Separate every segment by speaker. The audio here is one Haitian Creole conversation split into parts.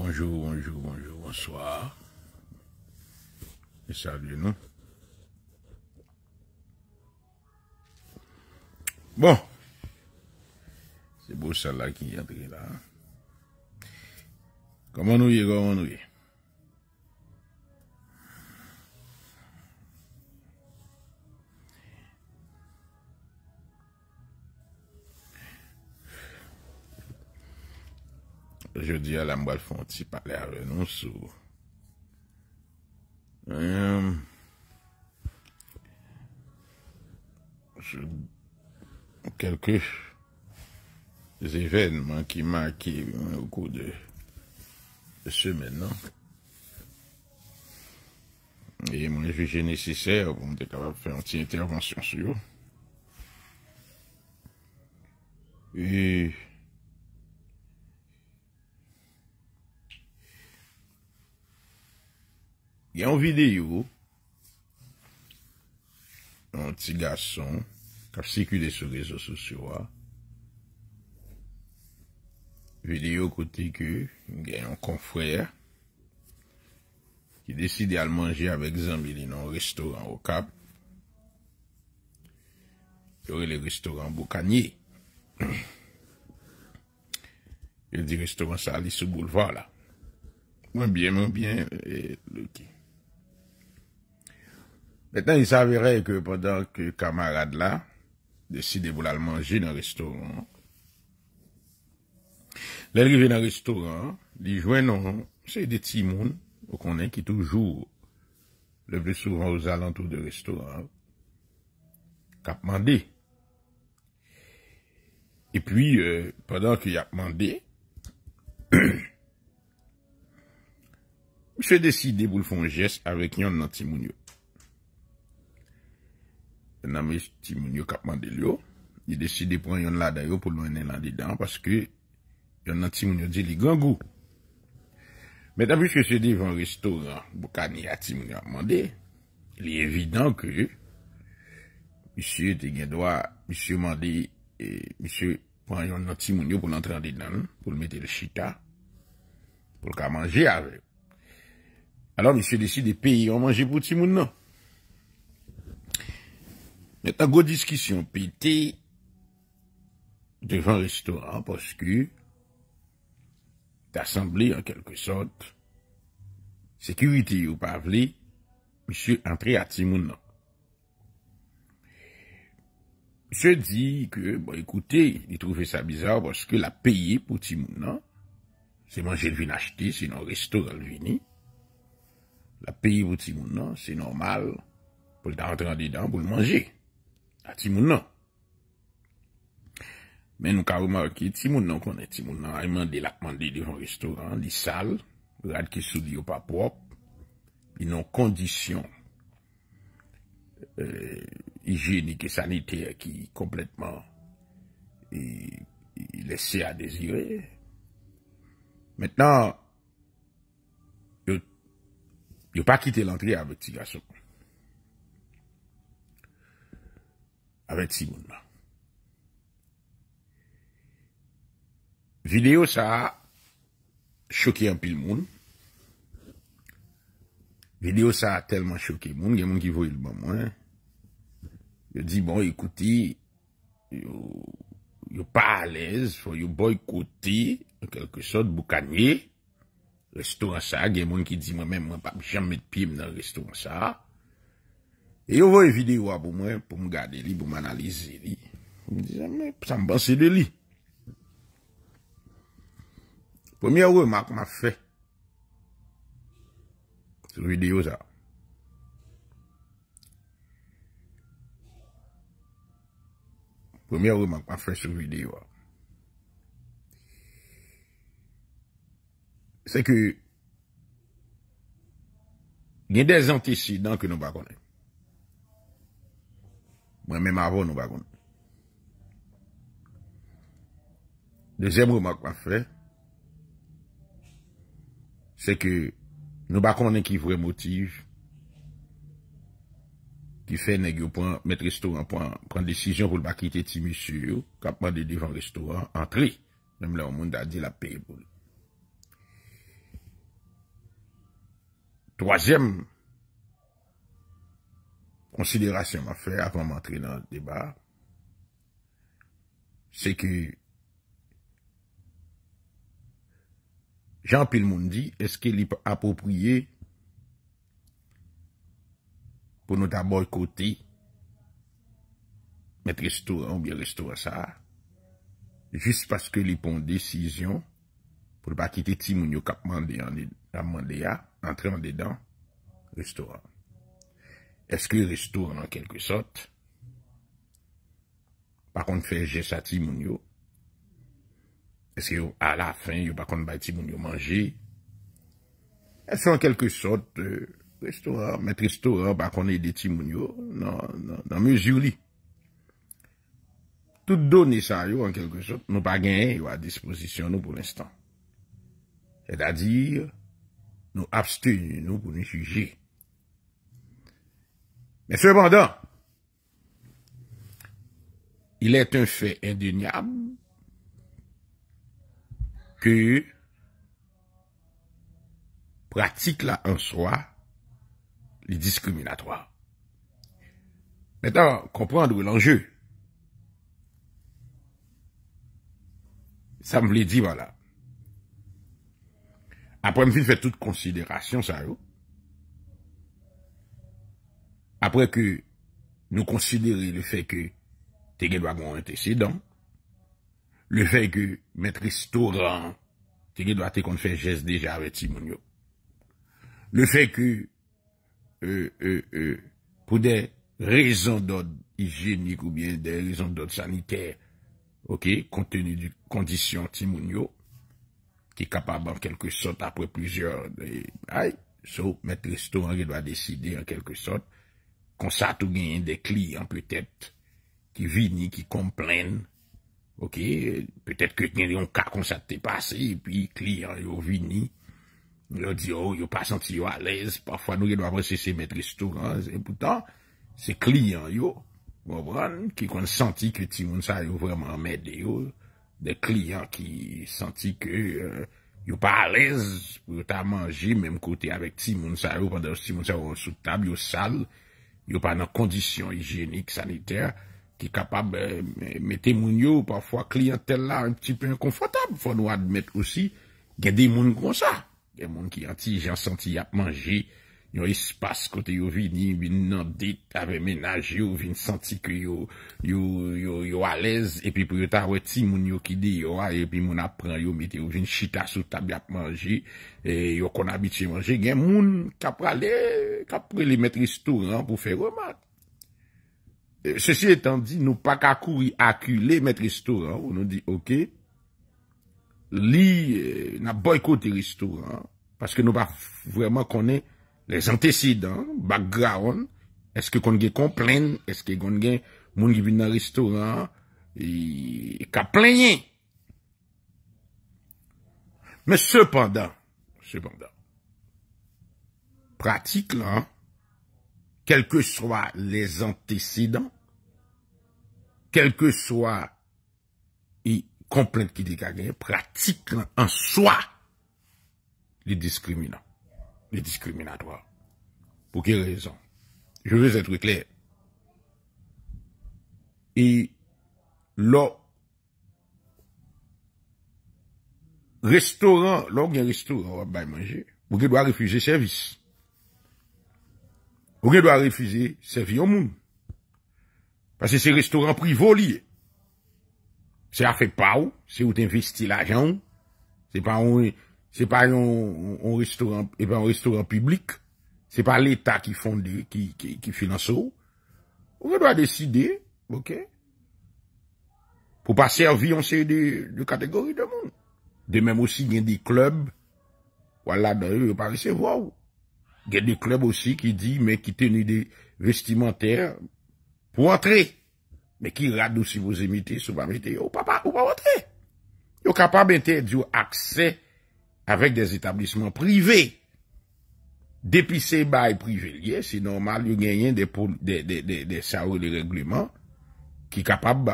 Speaker 1: Bonjour, bonjour, bonjour, bonsoir. Et salut, non Bon. C'est beau ça là qui est entrée là. Hein. Comment nous y est, comment nous y est je dis à la moelle font par parler avec nous sous. Euh, quelques événements qui marquent euh, au cours de, de semaine, non? Hein. Et moi, jugé nécessaire pour me capable de faire une petite intervention sur eux. Et gen yon videyo, yon ti gason, kap siky de sou rezo sou sywa, videyo kote ke, gen yon kon frer, ki deside al manje avek zambi li nan restaurant wakab, yon li restaurant boukanyi, yon di restaurant sa alisou bouleva la, mwen bien, mwen bien, e luki, Metan, i saverey ke podan ke kamarade la, deside vou lal manje nan restoran. Lèri ven nan restoran, li jwenon se de timoun, ou konen ki toujou, le blè souvan ou zalantou de restoran, kap mande. E pwi, podan ki yap mande, se deside bou l fon jes avèk yon nan timoun yo. Yon nanme timoun yo kap mande yo. Yon deside pon yon lada yo pou lwenen lan didan. Paske yon nan timoun yo di li gangou. Metan pis ke se de yon restoran. Boka ni ya timoun yo mande. Li evidant ke. Misyen te gen doa. Misyen mande. E, Misyen pon yon nan timoun yo pou lwenen lan didan. Po lwenen lan didan. Po lwenen lan didan. Misyen deside peyi yo manje pou timoun yo. Metan gwo diskisyon pete devan restoran poske te asemble en kelke sot, sekivite yo pavle, misye antre a Timounan. Misye di ke, bo ekoute, li trofe sa bizar poske la peye pou Timounan, se manje vini achete, se non restoran vini, la peye pou Timounan, se normal, pou l'da entran didan pou l'manje. Ti moun nan Men nou ka ou marok ki Ti moun nan konen Ti moun nan a iman de la pman de yon restaurant Di sal Rad ki sou di yo pa prop Yon kondisyon euh, Hijenik e sanite Ki kompletman Y e, e, lese a dezire Metnan Yo pa kite lantri a veti A souk Avet si moun. Video sa a chokye an pi l moun. Video sa a telman chokye l moun. Gen moun ki voye l moun moun. Yo di bon ekouti. Yo pa alez. Fon yo boykouti. En kelke sot. Bou kanye. Restoran sa a. Gen moun ki di moun moun. Mwen pa jame de pim nan restoran sa a. E yo voy videyo a pou mwen, pou mwen gade li, pou mwen analize li. Mwen diyan, mwen, pou sa mwen bansi de li. Pou mwen yo yo mak ma fe. Sou videyo za. Pou mwen yo yo mak ma fe sou videyo a. Se ke, se ke, gen de zante si dan ke nou ba konen. Mwen menm avon nou bagoun. Dezem rouman kwa fe, se ke nou bakounen ki vwe motive, ki fe negyo pou an met restoran, pou an pren desisyon pou l bakite timi suyo, kapman de devan restoran, antre, nem la ou moun da di la peybou. Toazem, konsiderasyon m a fè avan m antre nan debat, se ke jan pil moun di, eske li apopriye pou nou taboy kote met restoran ou biye restoran sa, jist paske li pon desisyon pou l pa ki te timoun yo kap mande ya, antreman de dan, restoran. Eske ristour an kelke sot? Bakon fè jè sa ti moun yo? Eske yo a la fin yo bakon bè ti moun yo manje? Eske an kelke sot, mè tristouran bakon e de ti moun yo nan mè zi ou li? Tout donè sa yo an kelke sot, nou pa gen yo a disposisyon nou pou l'instant. Cè da dir nou abstin nou pou nou fujè. Mais cependant, il est un fait indéniable que pratique là en soi les discriminatoires. Maintenant, comprendre l'enjeu. Ça me l'a dit, voilà. Après, me fait toute considération, ça, vous. Hein. apre ke nou konsidere le fe ke te gen doa kon entesidant, le fe ke metristoran te gen doa te kon fè jès deja avè ti moun yo, le fe ke euh, euh, euh, pou de rezon dod ijenik ou bien de rezon dod saniter ok, kontenu di kondisyon ti moun yo ki kapab an kelke sot apre plizyor, metristoran gen doa deside an kelke sot konsate ou genyen de kliyan, peut-et, ki vini, ki komplen, ok, peut-et, ke tenyen yon ka konsate te pase, e pi kliyan yo vini, yo di, oh, yo pa santi yo alez, parfwa nou, yo dwa vwese se met risto, e an, pou tan, se kliyan yo, wabran, ki kon santi, ki ti moun sa yo vweman med de yo, de kliyan ki santi, ki eh, yo pa alez, yo ta manje, menm kote, avek ti moun sa yo, pandan si ti moun sa yo sou tab, yo sal, an, Yo pa nan kondisyon hijenik saniter ki kapab eh, mette moun yo ou pafwa kliyantel la un pti pe konfotab. Fon wad mette osi gen de moun kon sa. Gen moun ki yanti jansanti ap manje yon espas kote yo vin, yon bin nan dit ave menaj yo, vin santi ki yo, yo yo yo yo alez, epi pou yo ta weti moun yo ki de yo, epi moun apren yo, vin chita sou tabi ap manje, yo kon abit che manje, gen moun kap prale, kap prele met ristoran pou fe romak. Se si etan di, nou pa kakou re akule met ristoran, ou nou di, ok, li e, na boykote ristoran, paske nou pa vwèman konen Les antecedents, background, eske kon gen komplem, eske kon gen moun gen vina restaurant, e ka plenye. Pouke rezon? Je ve zetre kler. E lo restoran, lo gen restoran wap bay manje, pouke dwa refuze servis. Pouke dwa refuze servis wap manje. Pase se restoran privoli, se a fe pa ou, se ou te investi la jan, se pa ou se pa ou e pa ou restoran publik, se pa l'Etat ki fonde, ki finance ou, ou ve do a deside, pou pa serve yon se de kategori de moun. De menm osi gen de klub, ou ala do yon parise vou. Gen de klub osi ki di, men ki teni de vestimenter pou antre, men ki radou si vou zemite, sou oh, pa mette, ou pa antre. Yo kapab ente di ou akse avèk de etablisman privé Depise ba e privilie, se normal, yo genyen de sa ou de reglement ki kapab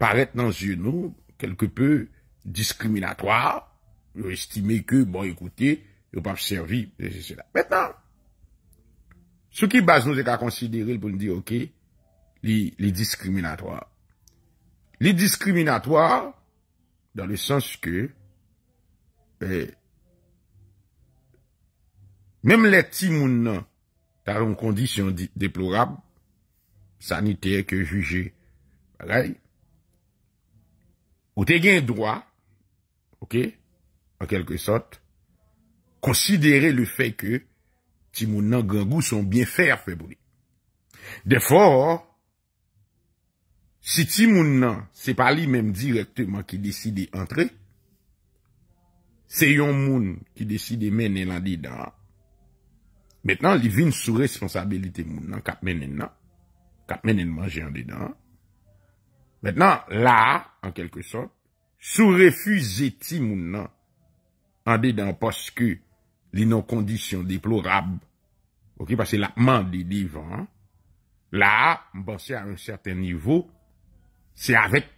Speaker 1: paret nan zyon nou kelkepe diskriminatoir, yo estime ke, bon, ekoute, yo paf servi, etc. Mètan, sou ki baz nou zeka konsidere pou nou di, ok, li diskriminatoir. Li diskriminatoir, dan le sens ke, eh, Mem let ti moun nan taron kondisyon deplorab, sanitey ke juje paley, ou te gen doa, ok, an kelke sot, konsidere le fey ke ti moun nan gangou son bienfer febri. De for, si ti moun nan se pali menm direkteman ki deside entre, se yon moun ki deside men elan di dan a, Metnan li vin sou responsabilite moun nan, non? katmen en nan, katmen en manje an dedan. Metnan la, an kelke son, sou refuze ti moun nan, an dedan paske, li nan kondisyon deplorab, ok, paske la mandi li van, la, mbansi an un certain nivou, se avik,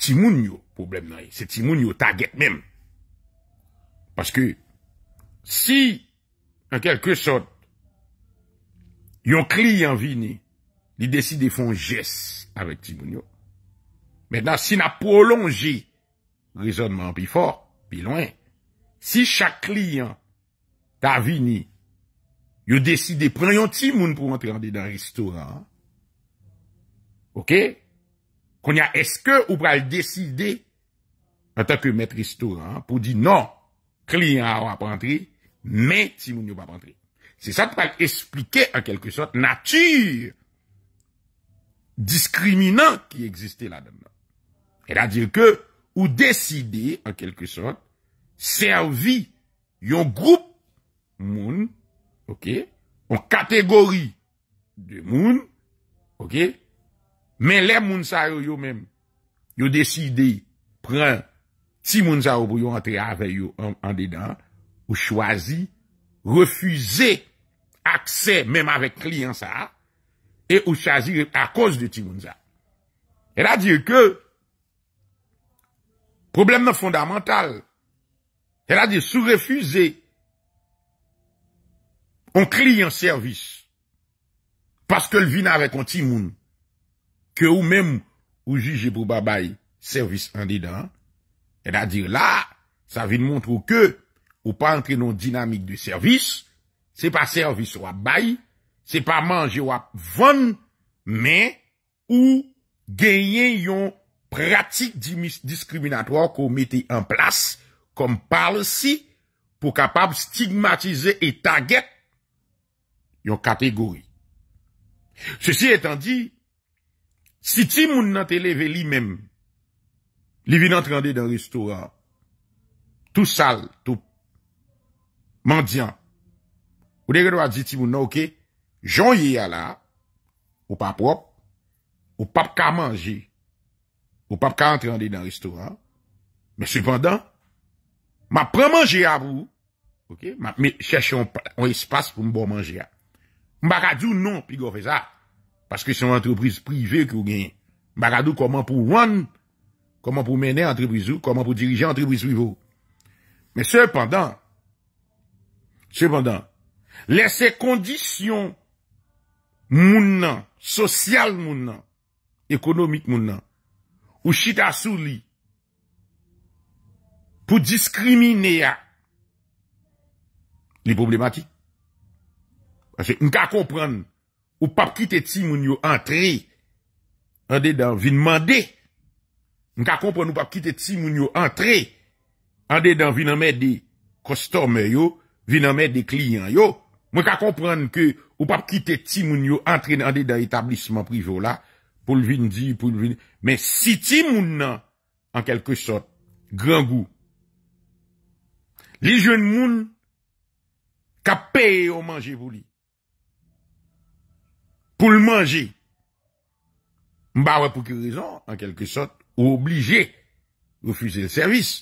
Speaker 1: ti moun yo problem nan, se ti moun yo taget men, paske, si, an kelke sot, yon kliyen vini, li deside fon jes avèk ti moun yo. Mèndan, si na polonji rizonman pi fort, pi lwen, si chak kliyen ta vini, yo deside preyon ti moun pou mèntre ande dan ristoran, ok, kon ya eske ou pral deside an ta ke mèntre ristoran pou di nan, kliyen avèk prantri, Mè ti moun yo pa pantre. Se sa te pa explike en kelke sot, natyre diskriminant ki egziste la demna. E da dir ke, ou deside en kelke sot, servi yon group moun, ok, yon kategori de moun, ok, mè le moun sa yo yo men, yo deside, pren, ti moun sa yo pou yo antre ave yo an dedan, ou chwazi, refuze akse, menm avèk kliyan sa, e ou chwazi akos de Timon sa. E la dir ke, probleme non fondamental, e la dir sou refuze, an kliyan servis, paske l vina avèk an Timon, ke ou menm, ou juji pou babay, servis an didan, e la dir la, sa vini montre ou ke, ou pa an krenon dinamik de servis, se pa servis wap bay, se pa manje wap von, men, ou genyen yon pratik diskriminatoi kou mette yon plas, kom pal si, pou kapab stigmatize et taget yon kategori. Se si etan di, si ti moun nan te leve li men, li vi nan trande dan ristora, tou sal, tou pankan, mandyan, ou de genwa di ti moun nouke, joun ye ya la, ou pa prop, ou pa pka manje, ou pa pka entrande dan restoran, men sepandan, ma pran manje a vou, ok, ma chèche un espas pou mbo manje a, mba radou non pi go fè sa, paske son entreprise privé kou gen, mba radou koman pou wan, koman pou mene entreprise ou, koman pou dirije entreprise privé ou, men sepandan, Lese kondisyon moun nan, sosyal moun nan, ekonomik moun nan, ou chita sou li pou diskrimine ya li problematik. Anse, mka kompran ou pap kiteti moun yo antre ande dan vinman de, mka kompran ou pap kiteti moun yo antre ande dan vinman de kostome yo, vin a met de kliyan yo, mwen ka komprenn ke, ou pap ki te ti moun yo, antre nan de da etablisman prijo la, pou l'vin di, pou l'vin di, men si ti moun nan, an kelke sot, gran gou, li joun moun, ka pe yo manje vouli, pou l manje, mba wè pou ki rezon, an kelke sot, ou oblije, refuize l servis,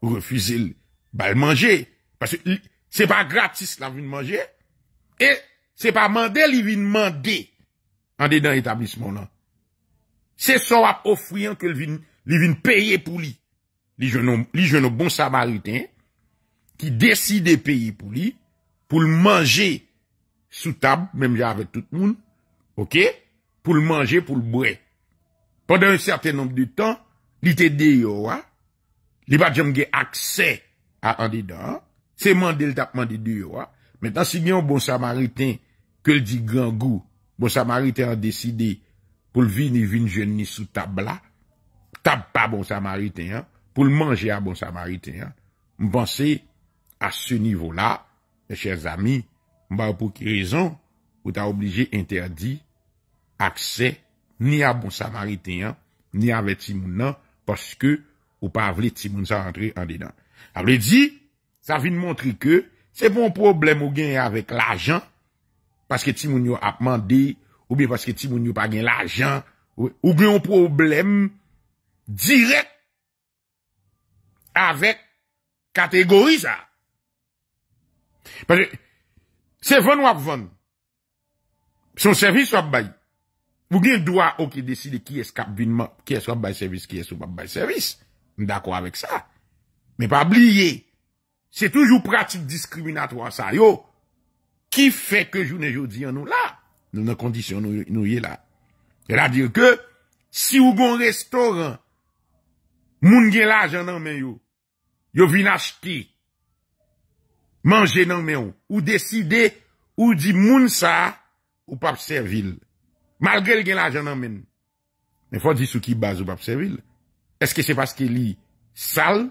Speaker 1: ou refuize l, ba l manje, parce l, Se pa gratis la vin manje, e se pa mande li vin mande an de dan etablismon nan. Se so ap ofwiyan ke li vin peye pou li. Li jenon bon sabaliten ki deside peye pou li pou l manje sou tab, menm jave tout moun, pou l manje pou l bre. Pendan yon certain nombre de tan, li te deyo wa, li pa jom ge akse an de dan, Se mande l tap mande diyo, wa? Metan si nyon bon samaritin ke l di gran gou, bon samaritin an deside pou l vi ni vin jen ni sou tab la, tab pa bon samaritin an, pou l manje a bon samaritin an, m'pense a se nivou la, chèr zami, m'ba pou ki rezon, ou ta oblije interdi akse ni bon a bon samaritin an, ni ave ti moun nan, paske ou pa avle ti moun sa antre an dinan. Avle di, a fin mwontri ke se pon problem ou gen avèk l'ajan paske ti moun yo ap mandi ou bi paske ti moun yo pa gen l'ajan ou gen yon problem direk avèk kategori sa se ven wak ven son servis wap bay ou gen yon doa ou ki deside ki es kap vinman ki es wap bay servis, ki es wap bay servis mdakwa avèk sa mè pa bliye Se toujou pratik diskriminatwa sa yo, ki fe ke jounen joudiyan nou la? Nou nan kondisyon nou ye la. E la dir ke, si ou gon restoran, moun gen la jan nan men yo, yo vinash ki, manje nan men yo, ou deside, ou di moun sa, ou pap servil. Malge li gen la jan nan men. E fwa di sou ki baz ou pap servil. Eske se paske li sal, ou sal,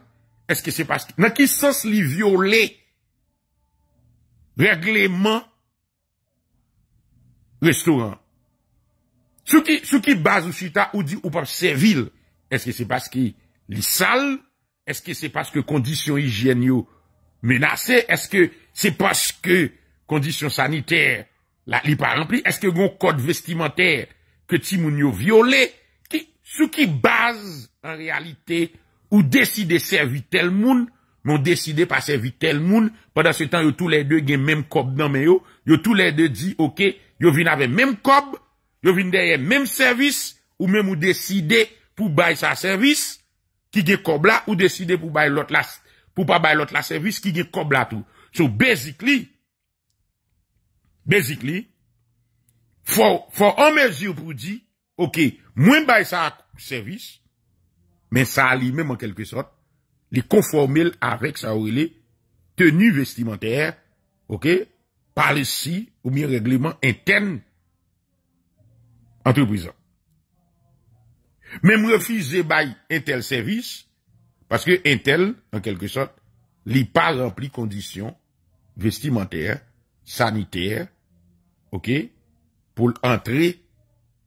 Speaker 1: nan ki sos li viole regleman restoran? Sou ki baz ou suta ou di ou pap servil? Eske se pas ki li sal? Eske se pas ki kondisyon hijyen yo menase? Eske se pas ki kondisyon saniter li pa rempli? Eske gon kod vestimenter ke ti moun yo viole? Sou ki baz en realite? ou deside servi tel moun, moun deside pa servi tel moun, padan se tan yo tou le de gen menm kob nan men yo, yo tou le de di, yo vin ave menm kob, yo vin deye menm servis, ou menm ou deside pou bay sa servis, ki gen kob la, ou deside pou bay lot la, pou pa bay lot la servis, ki gen kob la tou. So basically, basically, for an mezi ou pou di, moun bay sa servis, ça a lui-même, quelque sorte sorte, les avec avec sa il tenue vestimentaire, vestimentaire ok, par les si ou bien règlement interne Même refuser un Intel Service parce que tel, en quelque sorte, n'est pas rempli conditions vestimentaires, sanitaires, ok, Pour entrer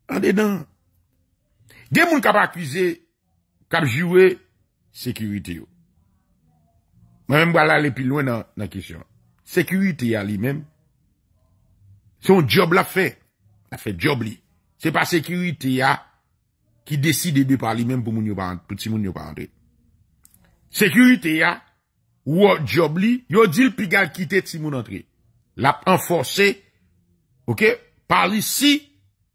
Speaker 1: en dedans. Des n'ont pas accusé Kapjouwe, sekurite yo. Mwen mwen wala le pi lwen nan kisyon. Sekurite ya li men. Son job la fe. La fe job li. Se pa sekurite ya, ki deside de pa li men pou ti moun yo pandre. Sekurite ya, wou wou job li, yo dil pi gal kite ti moun antre. La enfose, ok, pa li si,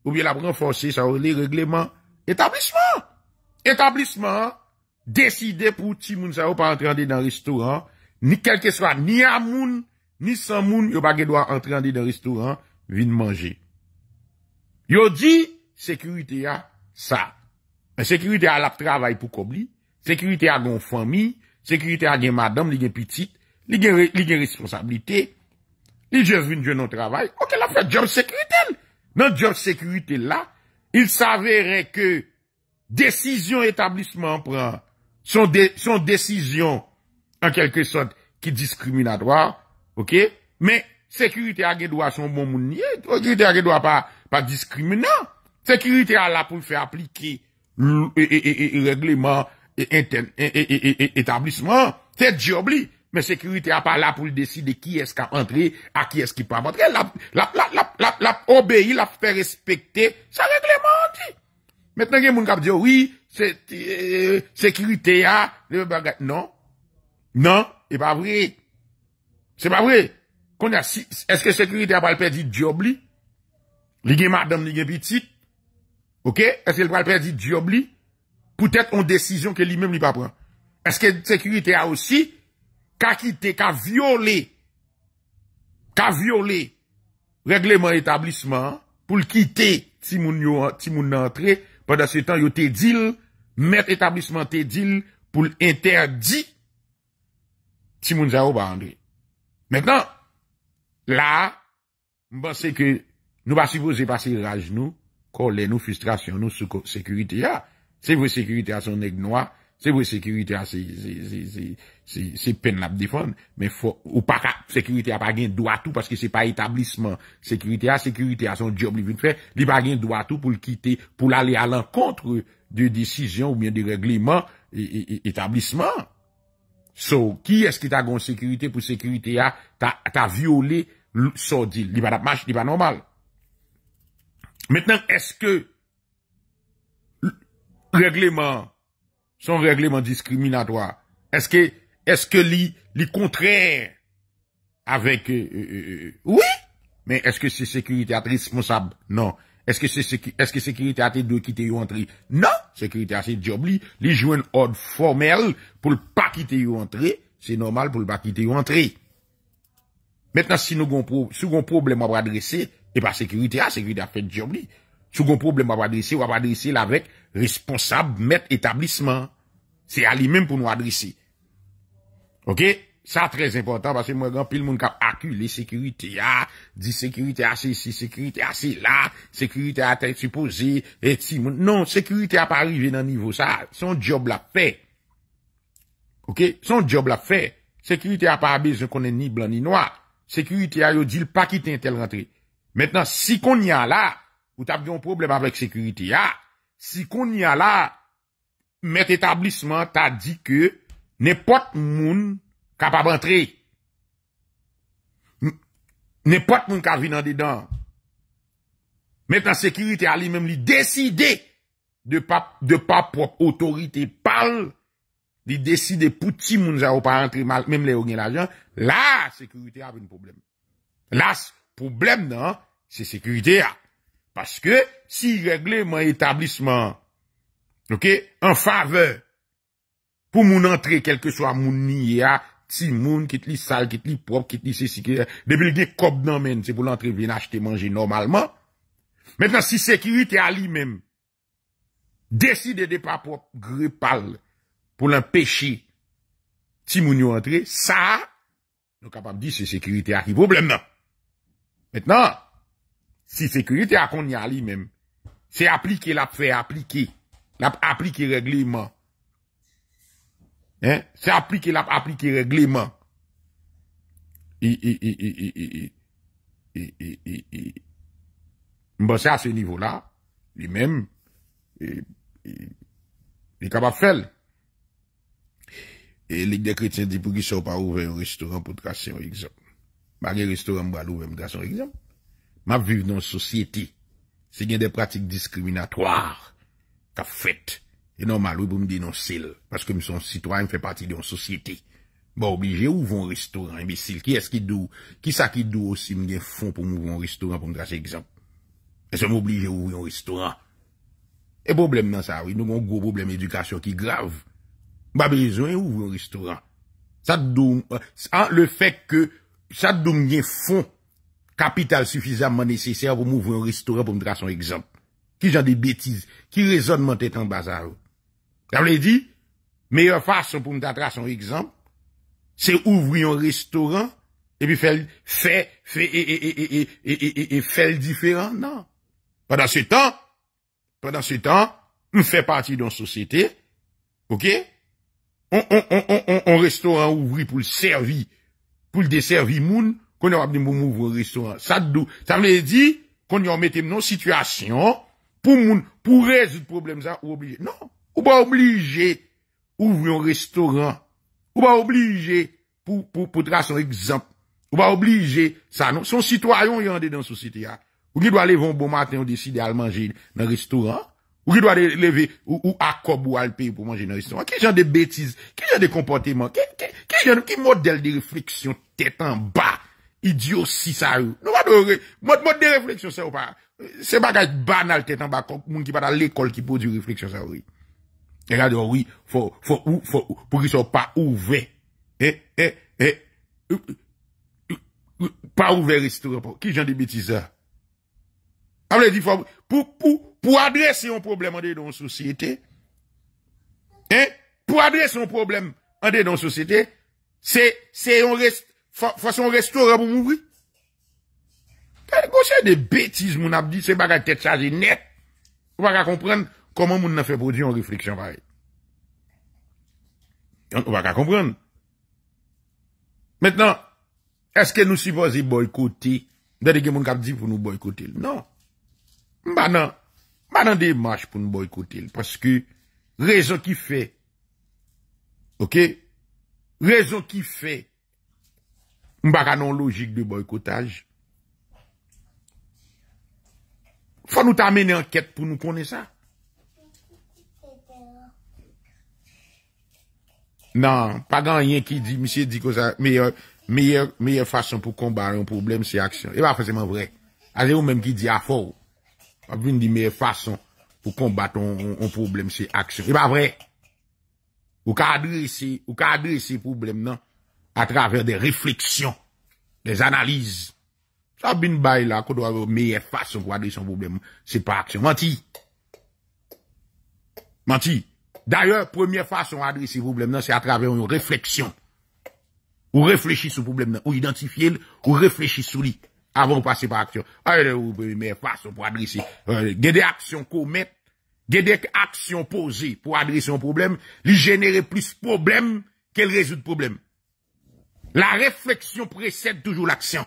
Speaker 1: ou bi la enfose, sa ou li regleman, etablisman. etablisman, deside pou ti moun sa yo pa entrandi nan restoran, ni kelke swa, ni a moun, ni san moun, yo pa ge dwa entrandi nan restoran, vin manje. Yo di, sekurite a sa. Sekurite a la travay pou kobli, sekurite a gon fami, sekurite a gen madame, li gen pitit, li gen responsabilite, li gen vin gen nou travay, ok la fèd, jòm sekurite, nan jòm sekurite la, il savère ke, Desisyon etablisman pran, son desisyon an kelke sot ki diskriminatoa, ok? Men, sekurite a ge dwa son bon moun nye, sekurite a ge dwa pa diskriminan. Sekurite a la pou fè aplike regleman etablisman, tè di obli. Men, sekurite a pa la pou dèside ki eska antre, a ki eski pa antre, la obèi, la fè respekte sa regleman di. Metnen gen moun kap diyo, wii, sekirite ya, nan, nan, e pa vre, se pa vre, eske sekirite ya pa l perdi diob li, li gen mardam, li gen pitit, ok, eske l pa l perdi diob li, pou tèt on desisyon ke li mèm li pa pran. Eske sekirite ya osi, ka kite, ka viole, ka viole, regleman etablisman, pou l kite, ti moun nantre, pa da se tan yo te dil, met etablisman te dil, pou l'interdi, ti moun za ou ba andri. Meknan, la, mba se ke nou ba supose pasir la jnou, kon lè nou frustrasyon nou soukou. Sekurite ya, se vwe sekurite a son neg noua, Se pou sekurite a se pen lap defon, ou pa sekurite a pa gen do atou, paske se pa etablisman, sekurite a, sekurite a, son job li ven kwen, li pa gen do atou pou l'kite, pou l'ale alen kontre de desisyon, ou bien de regleman etablisman. So, ki eske ta gon sekurite pou sekurite a, ta viole so di, li pa nap manche, li pa normal. Mwenen, eske regleman son règlement discriminatoire? Est-ce que, est-ce que li, contraire avec, euh, euh, euh, oui? Mais est-ce que c'est sécurité à responsable? Non. Est-ce que c'est est-ce que sécurité a été de quitter ou entrer Non, sécurité a c'est job li, li ordre formel pour le pas quitter ou entrer, c'est normal pour le pas quitter ou entrer. Maintenant si nous avons un problème à adresser, et eh pas ben, sécurité à sécurité a fait Sou kon problem wap adresi, wap adresi la vek responsab met etablisman. Se alimem pou nou adresi. Ok? Sa trez important, basi mwen gan pil moun kap akil, le sekurite ya, di sekurite ase si, sekurite ase la, sekurite a tey supose, et si moun. Non, sekurite a pa arrive nan nivou sa, son job la fe. Ok? Son job la fe. Sekurite a pa abe, se konen ni blan ni noa. Sekurite a yo di l pakit entel rentre. Mwen nan, si kon yan la, Ou tap diyon problem avèk sekurite. Ya, si kon yon la, met etablisman, ta di ke, ne pot moun kap ap antre. Ne pot moun kap vi nan dedan. Metan sekurite alè, mèm li deside de pap otorite pal, li deside pouti moun zavou pa antre, mèm li ou gen la jan, la sekurite avèn problem. La problem nan, se sekurite ap. Paske si regle man etablisman Ok An fave Pou moun antre kelke so a moun niye a Ti moun kit li sal, kit li prop Kit li se sikir De belge kop nan men, se pou l'antre ven achete manje normalman Metnan si sekirite a li men Deside de pa prop Gripal Pou l'an peche Ti moun yo antre, sa Nou kapam di se sekirite a kivou Blem nan Metnan Si sekurite akon n'y a li men, se aplike la pre aplike, la aplike regleman. Se aplike la aplike regleman. Mba se a se nivou la, li men, e, e, li kabap fel. Lik de kretien di pou ki so pa ouve yon restaurant pou drasye yon egzamp. Mba gen restaurant mba louve yon restaurant yon egzamp. Ma vive nan sosiéti. Se gen de pratik diskriminatoir, ka fèt. E normal, wè pou m denonsil. Paske m son sitwa, m fè pati de yon sosiéti. Ba oblige ou voun restoran, e misil, ki sa ki dou osi m gen fon pou m voun restoran, pou m drase ekzamp. E se m oblige ou voun restoran. E problem nan sa, wè, nou m an go problem edukasyon ki grav. Ba bezwen ou voun restoran. Sa dou, an le fèk ke sa dou m gen fon capital suffisamment nécessaire pour m'ouvrir un restaurant pour me donner son exemple. Qui genre des bêtises, qui raisonnement tête en bazar. Ça dit... meilleure façon pour me donner son exemple, c'est ouvrir un restaurant et puis faire, faire, faire, et, et, et, différent, non. Pendant ce temps, pendant ce temps, on fait partie d'une société, ok? On, on, on, on, on, restaurant ouvri pour le servir, pour le desservir moun, kon yon ap di moun mouv ou restaurant, sa ddou, sa mwen di, kon yon mette mnon situasyon, pou moun, pou rezout problem zan, ou obligé, nan, ou ba obligé, ouv yon restaurant, ou ba obligé, pou, pou, pou, pou tra son exemple, ou ba obligé, sa, non. son sitwayon yande dan sou site ya, ou ki dwa levon bon maten ou desi de al manje nan restaurant, ou ki dwa leve ou akob ou alpe pou manje nan restaurant, ki jan de betize, ki jan de komportéman, ki jan, ki model de refleksyon, tetan bak, idiosi sa euh. ou. Nou wadou ou, mout mout de refleksyon sa ou pa. Se bagaj banal tetan bakon moun ki pa da lekol ki pou di refleksyon sa ou. E la dou ou, pou ki sou pa ouve. Eh, eh, eh. Pa ouve restouran pou. Ki jan di betiseur? A mwen di fawb. Pou adres yon problem an de yon sosyete, eh, pou adres yon problem an de yon sosyete, se yon rest... Fwa son restora pou moun vwi. Kwa se de betiz moun ap di, se bakal tet sa de net. Ou bakal komprenn koman moun nan fe pou di an refleksyon pare. Ou bakal komprenn. Mètnen, eske nou si vozi boykoti? Dè de gen moun kap di pou nou boykoti lè? Non. Mba nan, mba nan de mwaj pou nou boykoti lè. Paske rezon ki fe. Ok? Rezon ki fe. Mbak anon logik de boykotaj. Fwa nou ta meni anket pou nou konen sa? Nan, pa gan yon ki di, misye di ko sa, meyye fason pou kombare yon problem se aksyon. E ba foseman vre. Aze ou menm ki di a fow. A vin di meyye fason pou kombate yon problem se aksyon. E ba vre. Ou ka adre se problem nan? à travers des réflexions, des analyses. Ça, bien bail là, qu'on doit avoir meilleure façon pour adresser son problème. C'est pas action. Menti. Menti. D'ailleurs, première façon d'adresser un problème, c'est à travers une réflexion. Ou réfléchir sur le problème, ou identifier, ou réfléchir sur lui, avant de passer par action. Alors, ah, ben, meilleure façon pour adresser, euh, a des actions commettre, des actions posées pour adresser un problème, il générer plus de problèmes qu'elle résout de problème. La réflexion précède toujours l'action.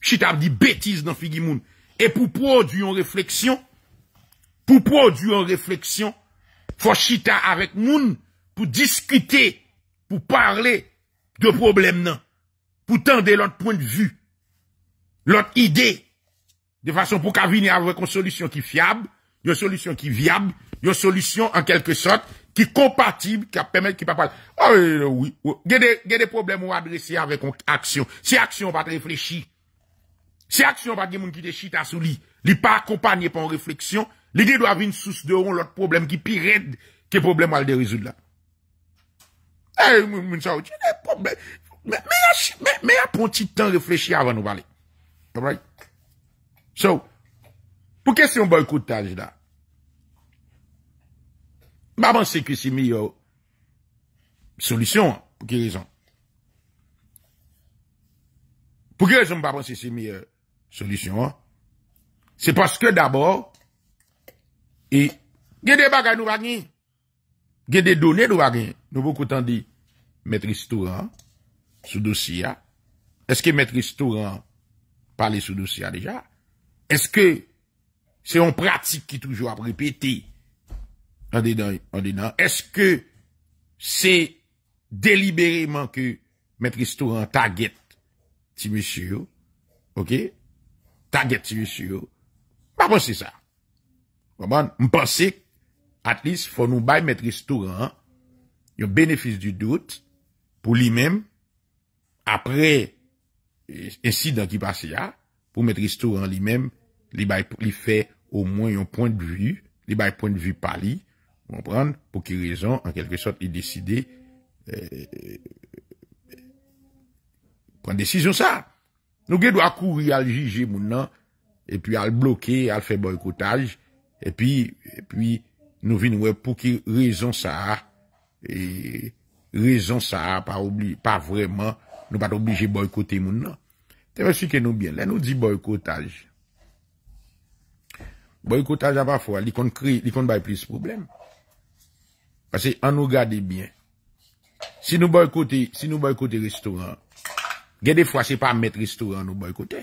Speaker 1: Chita dit bêtise dans Figimoun. Et pour produire une réflexion, pour produire une réflexion, faut chita avec moun pour discuter, pour parler de problèmes non, pour tendre l'autre point de vue, l'autre idée, de façon pour qu'à venir avec une solution qui est fiable, une solution qui est viable, une solution en quelque sorte Ki kompatib, ki ap peme, ki pa pali. Oye, oye, oye. Ge de problem ou adresi avek an aksyon. Se aksyon pa te reflechi. Se aksyon pa de moun ki te chita sou li. Li pa akompanye, pa an refleksyon. Li de do avi n sous de ron lout problem ki pi red. Ki problem wale de rezoud la. E, eh, moun sa wote, je de problem. Me a pon ti tan reflechi avan ou vale. Pabalik? So, pou kes yon boykoutaj la? Baban se ki se mi yo solisyon pou ki rezon. Pou ki rezon baban se se mi yo solisyon. Se paske dabor e gede bagay nou wagnin. Gede donen nou wagnin. Nou pou koutan di metristou an sou dosiya. Eske metristou an pale sou dosiya deja. Eske se yon pratik ki toujou ap repete an di nan, an di nan, eske se delibereman ke metristoran taget ti misyo, ok? Taget ti misyo. Mwen mwen se sa. Mwen mwen se, at least, foun nou bay metristoran yon benefis di dout pou li men, apre, ensi euh, dan ki pase ya, pou metristoran li men, li bay pou li fe ou mwen yon pon de vu, li bay pon de vu pa li, moun pren, pou ki rezon, an kelke sot i deside pou an desison sa nou gen dwa kouri al jije moun nan epi al bloke, al fe boykotaj epi nou vin wè pou ki rezon sa rezon sa pa vreman nou pat oblije boykote moun nan te mwen syke nou bien, lè nou di boykotaj boykotaj ava fwa li kon kri, li kon bay plis probleme Pase an nou gade bien. Si nou boykote, si nou boykote restoran, gen defwa se pa met restoran nou boykote.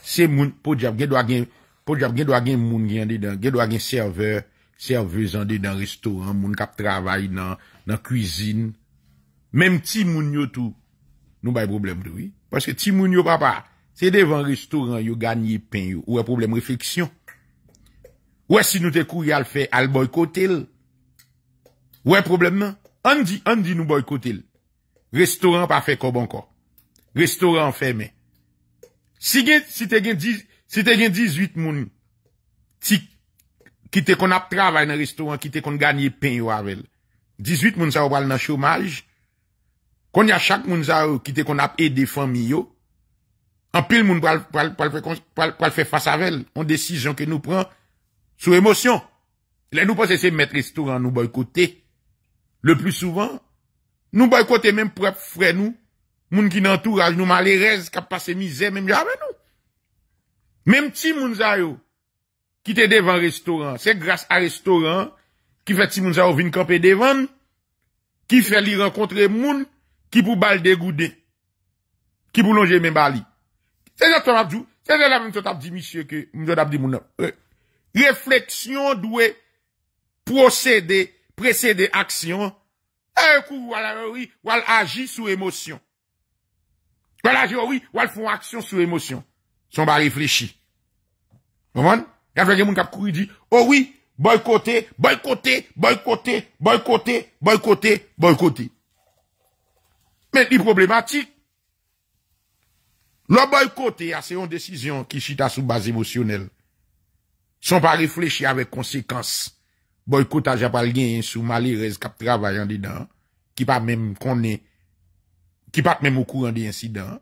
Speaker 1: Se moun, pou diap, gen doa gen pou diap, gen doa gen moun gen gen doa gen serveur, serveuzan gen doa gen restoran, moun kap travay nan kouzin. Mem ti moun yo tou, nou bay problem doi. Pase ti moun yo papa, se devan restoran yo ganyi pen yo, ou e problem refleksyon. Ou e si nou te kou yal fe, al boykote lè. Ouè problem nan? An di nou boykote lè. Restoran pa fe kobanko. Restoran fe men. Si te gen 18 moun ki te kon ap trabay nan restoran ki te kon ganyi pen yo avèl. 18 moun sa wap wale nan chomaj. Kon ya chak moun sa wap ki te kon ap e defan miyo. An pil moun wale fe fasa avèl. An desi jan ke nou pran sou emosyon. Lè nou pas ese met restoran nou boykote lè. Le plus souvent, nou boykote men prepe fre nou, moun ki nantouraj nou malerez, kap pase mize, men mja ave nou. Men mti moun zayo, ki te devan restoran, se grase a restoran, ki fe ti moun zayo vin kampe devan, ki fe li renkontre moun, ki pou bal de goudé, ki pou lonje men bali. Se zato mabdou, se zato mabdou, se zato mabdou mishye ke mzoda mdou moun ap. Refleksyon dwe procede prese de aksyon, e kou wale euh, agi sou emosyon. Wale agi wale, wale foun aksyon sou emosyon. Son ba reflechi. Voman? Yavye gen moun kap kou yi di, wale boykote, boykote, boykote, boykote, boykote. Men, li problematik, lor boykote a seyon desisyon ki chita sou baz emosyonel. Son ba reflechi ave konsekans. Boykout a Japal gen yon sou mali rez kap travajan di dan. Ki pat menm konen. Ki pat menm okuran di insidan.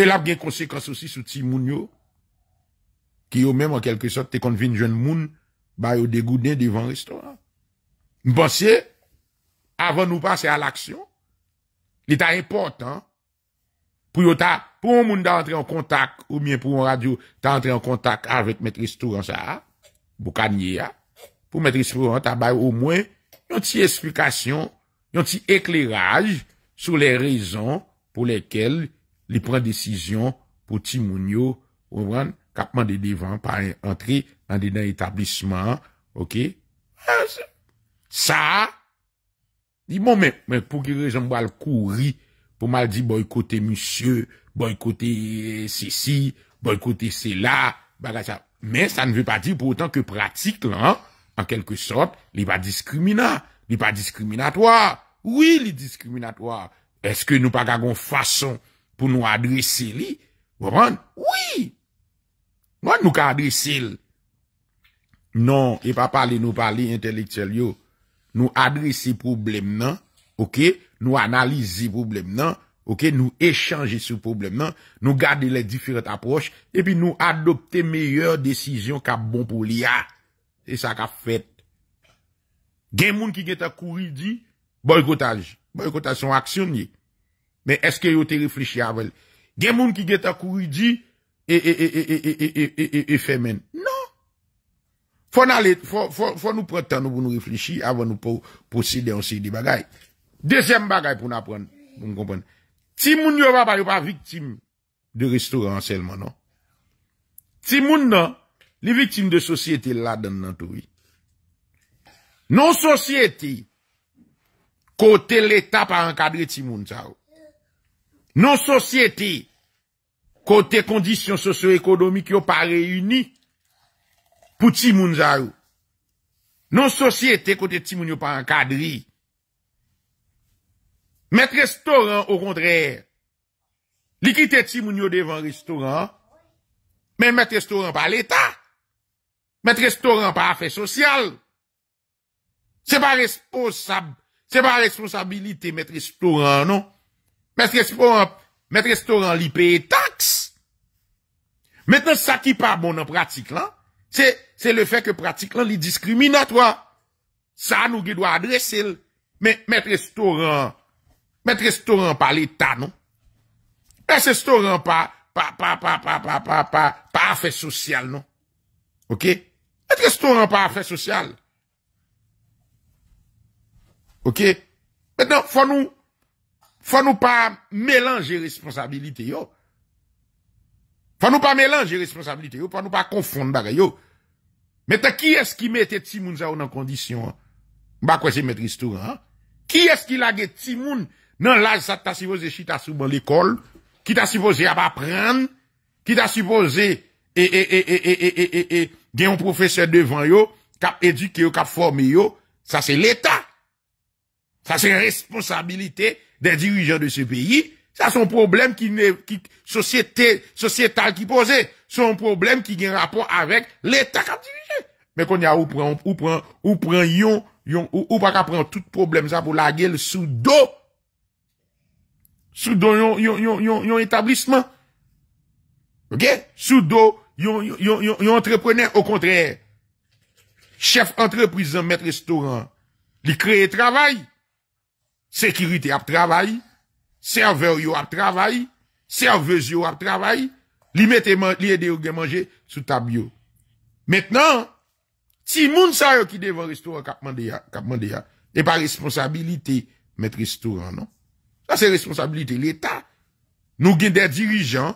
Speaker 1: E la gen konsekans osi sou ti moun yo. Ki yo menm an kelke sot te konvin joun moun. Bayo degou den devan restoran. Mwen pensye. Avan nou pase al aksyon. Li ta importan. Pou yo ta. Pou yon moun da entre en kontak. Ou mien pou yon radio. Ta entre en kontak avet met restoran sa a. Bokanye ya. Pou metri sou an tabay ou mwen, yon ti esplikasyon, yon ti ekleraj, sou bon, le rezon pou lekel li pren desisyon pou ti moun yo ou mwen kapman de devan pa entri an de den etablisman. Ok? Ha, sa, di moun men, mwen pou ki rezon mwen al kouri, pou mwen al di boykote monsye, boykote sisi, boykote sela, baga chap, Men, sa ne ve pa di pou otan ke pratik lan, an, en kelke sort, li pa diskriminat, li pa diskriminatoir. Oui, li diskriminatoir. Eske nou pa gagon fason pou nou adrese li? Ou an? Oui! Ou an nou ka adrese li? Non, e pa pale nou pale intelektuel yo. Nou adrese problem nan, ok, nou analize problem nan. Ok, nou échange sou problem nan, nou gade le difiret aproche, epi nou adopte meyèr desisyon ka bon pou liya. E sa ka fèt. Gen moun ki get akourid di, boykotaj. Boykotaj son aksyon ni. Men eske yo te reflechi avèl. Gen moun ki get akourid di, e, e, e, e, e, e, e, e, e, e, e, e, e, fèmen. Non. Fò nou pre tan nou pou nou reflechi avè nou pou sè de on sè di bagay. Desèm bagay pou nou apren, pou nou kompren. Ti moun yo pa, yo pa viktim de restoran selman, non? Ti moun nan, li viktim de sosyete la dan nan toubi. Non sosyete, kote l'Etat pa ankadri ti moun zaru. Non sosyete, kote kondisyon sosyo-ekonomik yo pa reyuni pou ti moun zaru. Non sosyete, kote ti moun yo pa ankadri... Mèt restaurant, au kontrèr, likite ti moun yo devan restaurant, men mèt restaurant pa l'État, mèt restaurant pa afè social, se pa responsabilité mèt restaurant, non? Mèt restaurant li pay tax. Mèt nan sa ki pa bon nan pratik lan, se le fè ke pratik lan li diskriminatoi, sa nou ki do adresil, men mèt restaurant, Mettre restaurant par l'État, non? Mettre restaurant par, par, par, par, par, par, par, par, par affaires sociales, non? OK? Mettre restaurant par affaire sociale, OK? Maintenant, faut nous, faut nous pas mélanger responsabilité, yo. Faut nous pas mélanger responsabilité, yo. Faut nous pas confondre bagay, yo. Maintenant, qui est-ce qui mettait Timoun Zao dans condition? Hein? Bah, quoi, c'est mettre restaurant, hein? Qui est-ce qui l'a Timoun nan la sa ta sipoze chi ta souman l'ekol, ki ta sipoze a pa pran, ki ta sipoze e, e, e, e, e, e, e, e, gen yon profeseur devan yo, kap edike yo, kap forme yo, sa se l'Etat. Sa se responsabilite de dirijan de se peyi, sa son problem ki ne, sosietal ki pose, son problem ki gen rapor avek l'Etat kap dirijan. Men kon ya ou pran, ou pran, ou pran yon, ou pa kap pran tout problem sa pou la gel sou do, Soudo yon, yon, yon, yon, yon etablisman. Ok? Soudo yon, yon, yon, yon, yon, yon entreprener. Au kontre, chef entreprener, met restaurant, li kreye travay. Sekirite ap travay. Serveur yo ap travay. Serveuse yo ap travay. Li mette, li ede yo gen manje sou tab yo. Mètnen, ti moun sa yo ki devan restaurant kapman de ya, kapman de ya. E pa responsabilite met restaurant, non? Sa se responsabilite l'Etat. Nou gen de dirijan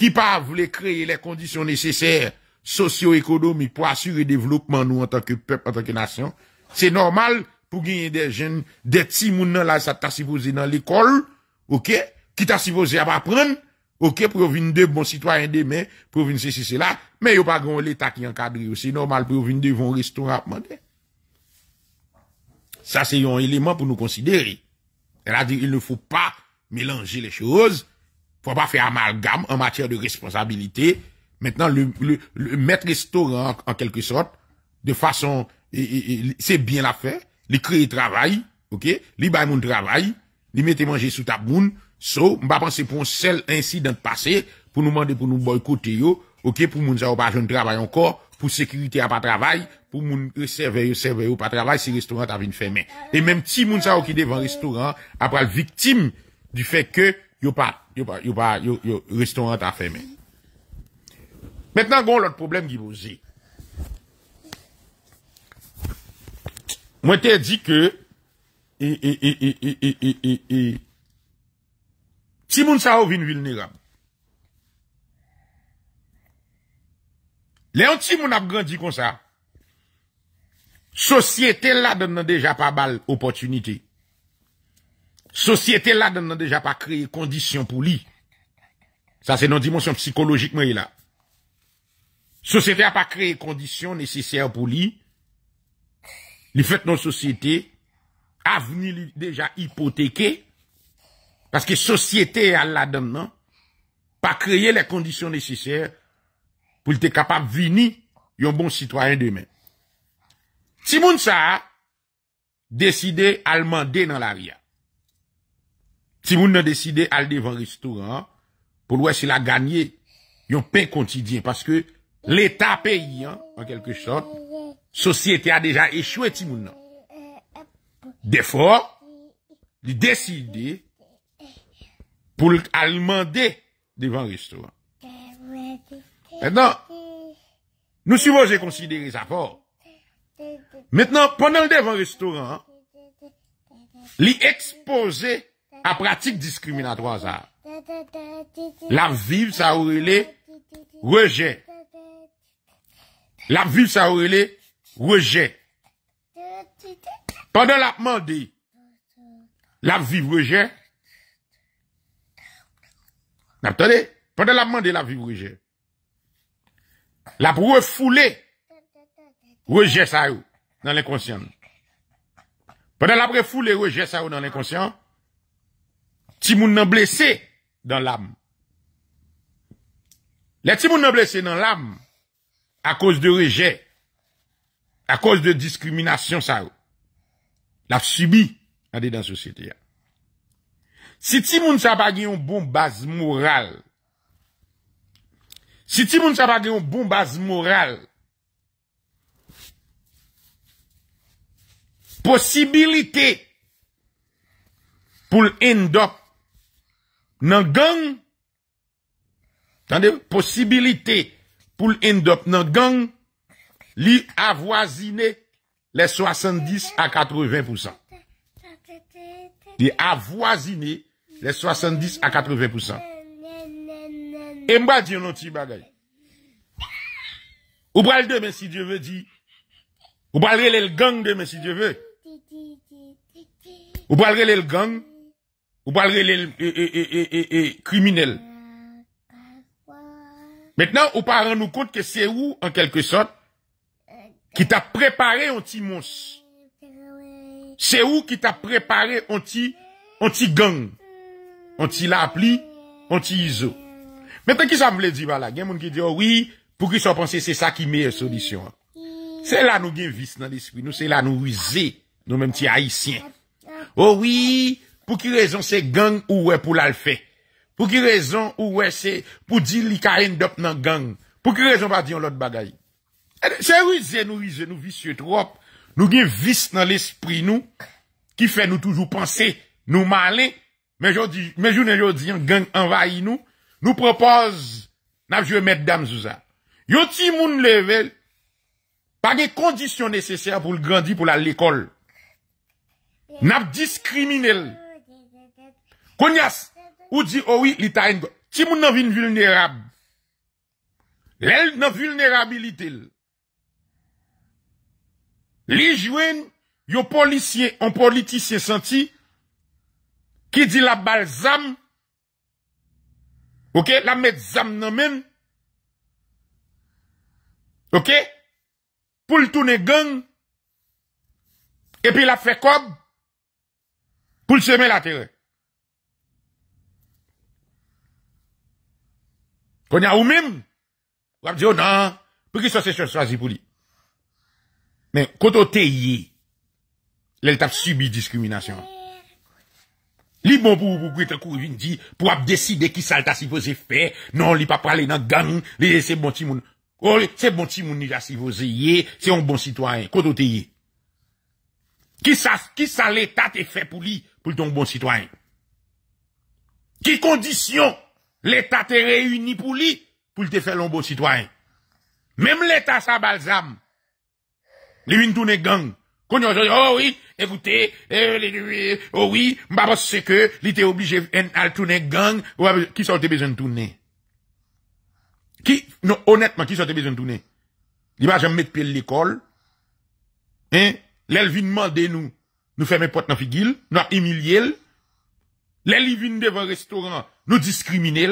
Speaker 1: ki pa vle kreye le kondisyon neseser, sosyo-ekonomi pou asyre devlopman nou an tanke pep, an tanke nasyon. Se normal pou gen de gen, de ti moun nan la sa ta sifoze nan l'ekol, ok, ki ta sifoze a pa pran, ok, provine de bon sitwa yon demen, provine se se se la, men yo pa gen l'Etat ki an kadri yo. Se normal provine de yon reston apman de. Sa se yon eleman pou nou konsidere. Elle a dit il ne faut pas mélanger les choses. Faut pas faire amalgame en matière de responsabilité. Maintenant, le, le, maître restaurant, en, quelque sorte, de façon, c'est bien l'affaire. Il crée travail, ok? Il mon travail. Il mette manger sous ta boune. So, va penser pour un seul incident passé, pour nous demander, pour nous boycotter, ok? Pour nous pas travail encore, pou sekurite a pa travay, pou moun serve yo, serve yo pa travay, si restoran ta vin femen. E menm ti moun sa ou ki devan restoran, apal viktim di fe ke yo pa, yo pa, yo, yo, restoran ta femen. Metnan goun lout problem givouzi. Mwen te di ke e, e, e, e, e, e, e, e, e, e, e, e, ti moun sa ou vin vilneram. Les on a grandi comme ça. Société là donne déjà pas mal opportunité. Société là donne déjà pas créé conditions pour lui. Ça c'est nos dimension psychologiquement là. Société a pas créé conditions nécessaires pour lui. les fait nos sociétés avenir déjà hypothéqué parce que société à la donne pas créé les conditions nécessaires pou l'te kapab vini yon bon citoyen demen. Timoun sa, deside al mande nan la ria. Timoun nan deside al devan restoran, pou lwes il a ganyen yon pen kontidyen, paske l'eta peyi an, an kelke chot, sosyete a deja echouen Timoun nan. Defo, di deside, pou l al mande devan restoran. E, wè, ti. Et nan, nou si voze konsidere sa for. Metnan, pandan l devan restoran, li ekspose a pratik diskriminatoan sa. La viv sa ourele, reje. La viv sa ourele, reje. Pandan la mandi, la viv reje. Naptade, pandan la mandi, la viv reje. la pou refoule reje sa ou nan lè konsyon. Pendè la pou refoule reje sa ou nan lè konsyon, ti moun nan blese nan l'am. Le ti moun nan blese nan l'am, a kouse de reje, a kouse de diskriminasyon sa ou, la pou subi an de dan sosyete ya. Si ti moun sa bagi yon bon baz moral, Si ti moun sa pa gen yon bonbaz moral, posibilite pou l'endok nan gang, tande, posibilite pou l'endok nan gang, li avwazine le 70 a 80%. Li avwazine le 70 a 80%. Et m'a dit un petit bagay. Ou pral demain si Dieu veut dit. Ou pral le gang demain si Dieu veut. Ou pral le gang. Ou pral le e, e, e, criminel. Maintenant, ou pas rendre compte que c'est où, en quelque sorte, qui t'a préparé anti petit monstre. C'est où qui t'a préparé un petit, gang. Un lapli, un iso. Metè ki sa m vle di bala? Gen moun ki di, owi, pou ki sa panse, se sa ki meye solisyon. Se la nou gen vis nan l'esprit nou, se la nou wize, nou menm ti haisyen. Owi, pou ki rezon, se gang ouwe pou la l'fè. Pou ki rezon, ouwe, se, pou di li ka endop nan gang. Pou ki rezon, pa di yon lot bagay. Se wize nou wize, nou vis yon trop. Nou gen vis nan l'esprit nou, ki fè nou toujou panse, nou male, menjou nenjou di yon gang envaye nou, nou propoz, nap jwe met dam zouza. Yo timoun leve, page kondisyon nesesya pou l'grandi pou la l'ekol. Nap diskrimine l. Konyas, ou di owi oh lita en go. Timoun nan vin vulnerab. Lèl nan vulnerabilite l. Li jwen, yo polisye, an politisye senti, ki di la balzam, Ok? La mettre dans nan men. Ok? Pour le tourner gang. Et puis la fait comme Pour le semer la terre. Qu'on y a ou même? on a dit, oh non. Pour qui ça se choisit pour lui? Mais, quand on t'aille, elle t'a subi discrimination. Li bon pou pou pou kwe te kou vin di, pou ap deside ki sa lta si voze fè, nan li pa pale nan gang, li e se bon ti moun, oh, se bon ti moun ni la si voze ye, se yon bon sitwayen, koto te ye. Ki sa lta te fè pou li, pou lte yon bon sitwayen. Ki kondisyon, lta te reyuni pou li, pou lte fè yon bon sitwayen. Mem lta sa balsam, li vin toune gang, kon yo zoye, oh wik, Écoutez, eh, eh, eh, oh oui, m'a parce que il était obligé à tourner gang, qui sortait besoin de tourner? Qui, non, honnêtement, qui sortait besoin de tourner? Il va jamais mettre pied à l'école. Hein? L'elvin demande nous, nous fermer porte dans figuil, nous humilier. L'elvin devant restaurant, nous discriminer.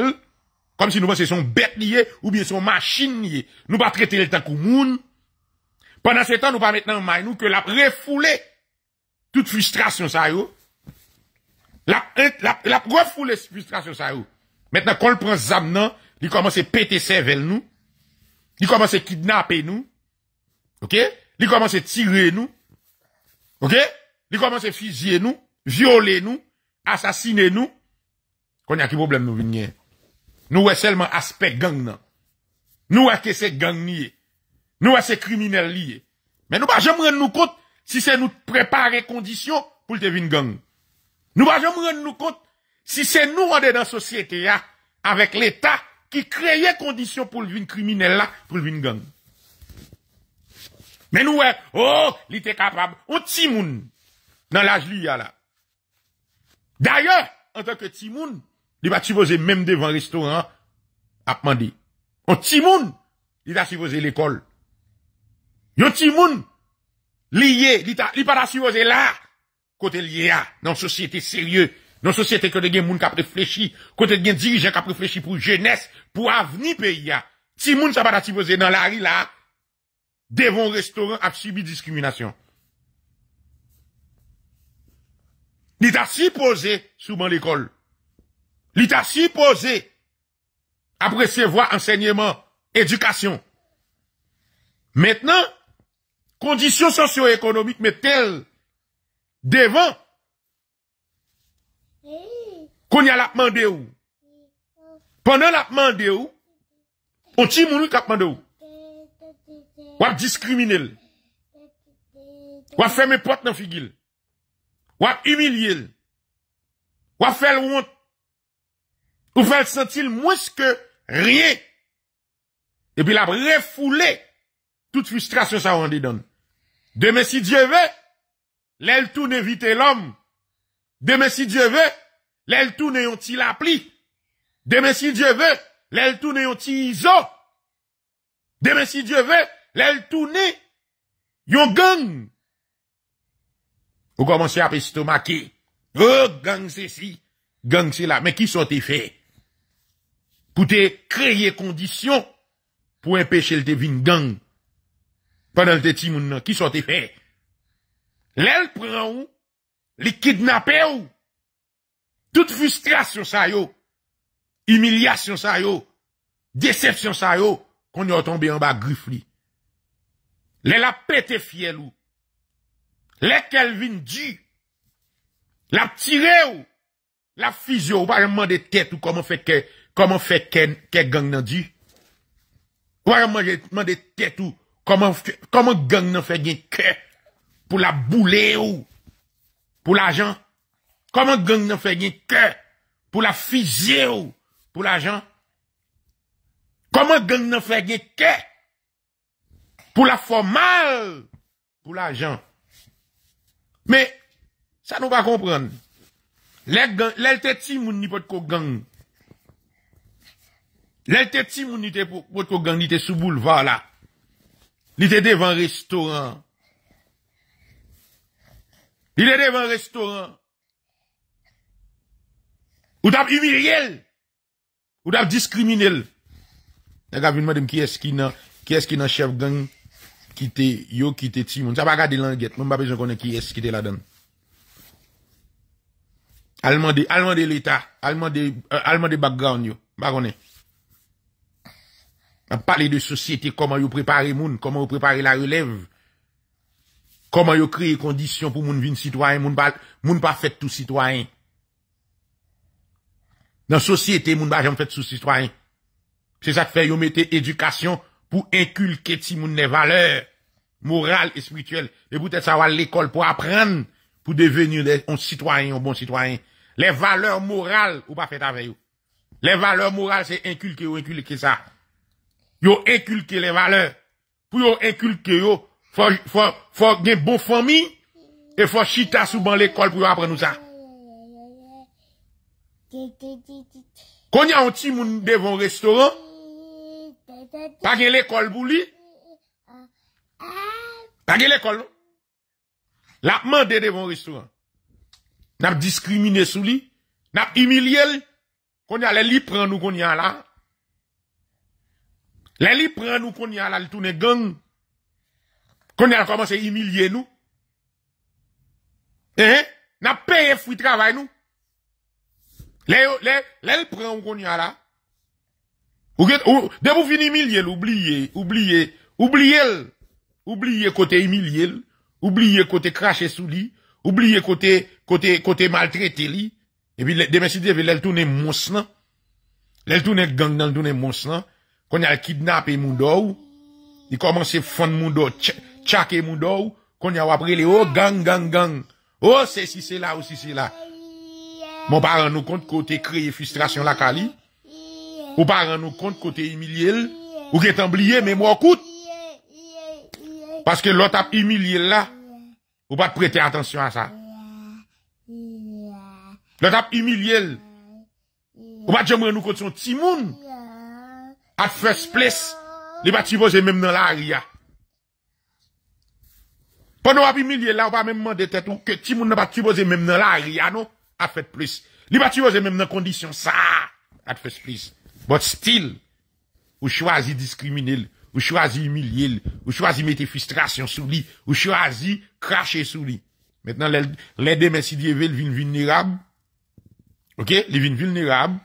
Speaker 1: Comme si nous pensions son bête lié, ou bien son machine lié. Nous pas traiter le temps comme monde. Pendant ce temps, nous pas maintenant un nous que la refouler. tout frustrasyon sa yo, la kwa foule frustrasyon sa yo, metan kon pran zam nan, li komanse pete sevel nou, li komanse kidnapen nou, li komanse tire nou, li komanse fizye nou, viole nou, asasine nou, kon ya ki bo blen nou vinyen, nou wè selman aspek gang nan, nou wè se gang liye, nou wè se kriminelle liye, men nou pa jem ren nou kote, si c'est nous préparer conditions pour le devine gang. Nous ne jamais rendre nous compte si c'est nous on est dans la société hein, avec l'État qui créait conditions pour le criminel là, pour le gang. Mais nous, oh, il était capable. On timoun dans l'âge à là. D'ailleurs, en tant que timoun, il va supposer même devant un restaurant à demander. On timoun, il va supposer l'école. Yon timoun, Liye, li ta, li para si voze la, kote liye a, nan sosi ete seryeu, nan sosi ete kote gen moun ka preflechi, kote gen dirijen ka preflechi pou jenès, pou avni peyi a. Ti moun sa para si voze nan la, li la, devon restoran ap subi diskriminasyon. Li ta si poze souman l'ekol. Li ta si poze ap resevoi ansenyeman, edukasyon. Metnan, Kondisyon sosyo-ekonomik me tel devan kon yal apman de ou. Pwennan apman de ou, o ti mounouk apman de ou. Wap diskrimine l. Wap fèmè pot nan figil. Wap imilye l. Wap fèl woun ou fèl sentil mwiske rie. E pi la bre foule tout fustrasyon sa wande donn. Deme si djeve, lè l'tou ne vite l'om. Deme si djeve, lè l'tou ne yon ti la pli. Deme si djeve, lè l'tou ne yon ti izo. Deme si djeve, lè l'tou ne yon gen. Ou komonsi apesitoma ki, ou gen se si, gen se la, men ki son te fe? Pou te kreye kondisyon pou empeshe lte vin gen, Pendan te timoun nan, ki sote fè. Lè l pran ou, li kidnapè ou, tout fustrasyon sa yo, imilyasyon sa yo, decepsyon sa yo, kon yo otombe yon ba grif li. Lè la pète fiel ou, lè Kelvin Di, la p'tire ou, la fize ou, wajanman de tèt ou, koman fè ken geng nan Di, wajanman de tèt ou, Koman gang nan fè gen kè pou la boulè ou pou la jan? Koman gang nan fè gen kè pou la fizè ou pou la jan? Koman gang nan fè gen kè pou la fò mal pou la jan? Me, sa nou pa kompren. Lèl te ti moun ni pot kò gang. Lèl te ti moun ni te pot kò gang ni te sou bouleva la. Li te devan restoran. Li te devan restoran. Ou tap imilegel. Ou tap diskriminel. Nè kap vinman dem ki eski nan chef gang ki te yo ki te ti moun. Sa pa ka di langet. Moun ba bezon konen ki eski te la den. Alman de, alman de l'Etat. Alman de, alman de background yo. Ba konen. A pale de sosyete, koman yo prepare moun, koman yo prepare la releve. Koman yo kreye kondisyon pou moun vin sitwayen, moun pa fet tou sitwayen. Nan sosyete, moun pa jom fet tou sitwayen. Se sa te fe, yo mete edukasyon pou enkulke ti moun ne valeur. Moral, espirituel. E poutet sa wale l'ekol pou apren, pou deveni un sitwayen, un bon sitwayen. Le valeur morale, ou pa fet aveyo. Le valeur morale, se enkulke ou enkulke sa. A. Yo enkulke le valeur. Pou yo enkulke yo, fò gen bo fòmi, e fò chita sou ban l'ekol pou yo apre nou sa. Konye an ti moun de von restoran? Pa gen l'ekol bou li? Pa gen l'ekol nou? Lapman de de von restoran. Nap diskrimine sou li? Nap imilye li? Konye ale li pren nou konye ala? Les li prend nous qu'on y a là, tourne gang. Qu'on y a commencé à humilier nous. hein? N'a payé fruit travail nous. Les, les, les prend qu'on y a là. Ou, ou, de vous finir humilier, oubliez, Oublier oubliez, oubliez côté humilier, oubliez côté cracher sous lui, oubliez côté, côté, côté maltraiter lui. Et puis, demain, si vous devez, tourner tourne monstre, l'elle tourne gang, dans le tourne monstre, kon yal kidnap e moun do ou, di koman se fon moun do ou, chak e moun do ou, kon yal wapre le ou oh, gang, gang, gang, ou oh, se si se la ou si se la, moun pa ran nou kont kote kreye frustrasyon la kali, ou pa ran nou kont kote emiliel, ou getan bliye mèm wakout, paske lout ap emiliel la, ou bat prete atensyon a sa, lout ap emiliel, ou bat jemre nou kont son timoun, ou bat jemre nou kont son timoun, at fes plis, li ba ti voze mem nan la a ria. Pon nou api milye, la ou non? pa memman de tet ou ke ti moun na ba ti voze mem nan la a ria, nou, at fes plis. Li ba ti voze mem nan kondisyon sa, at fes plis. Bout stil, ou chwazi diskriminele, ou chwazi milyele, ou chwazi mete frustrasyon sou li, ou chwazi krashe sou li. Mètnan lè de mè si diye ve li vin vile nirab, ok, li vin vile nirab,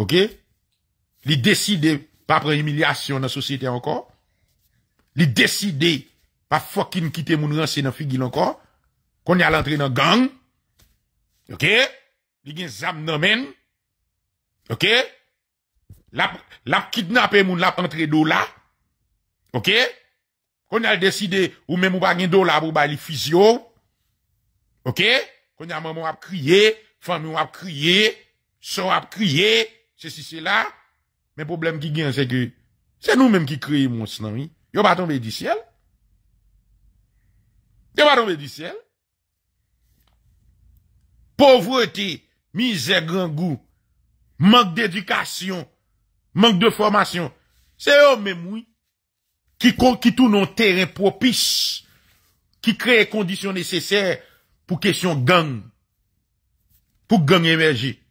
Speaker 1: ok, li décide pas prendre humiliation dans la société encore, li décider pas fucking quitter mon dans la dans encore, qu'on y a l'entrée dans gang, ok, li un zam nan ok, la, la kidnappé mon la entrée d'eau là, ok, qu'on y a décidé ou même ou pas gen d'eau là pour les physio, ok, qu'on y a maman a crié, famille a crié, son a crié, ceci, cela, là. Mais problème qui vient, c'est que c'est nous-mêmes qui créons mon oui. Il pas tombé du ciel. Il pas tombé du ciel. Pauvreté, misère, grand goût, manque d'éducation, manque de formation. C'est eux-mêmes, oui, qui, qui tournent en terrain propice, qui créent les conditions nécessaires pour question gang, pour gang émerger.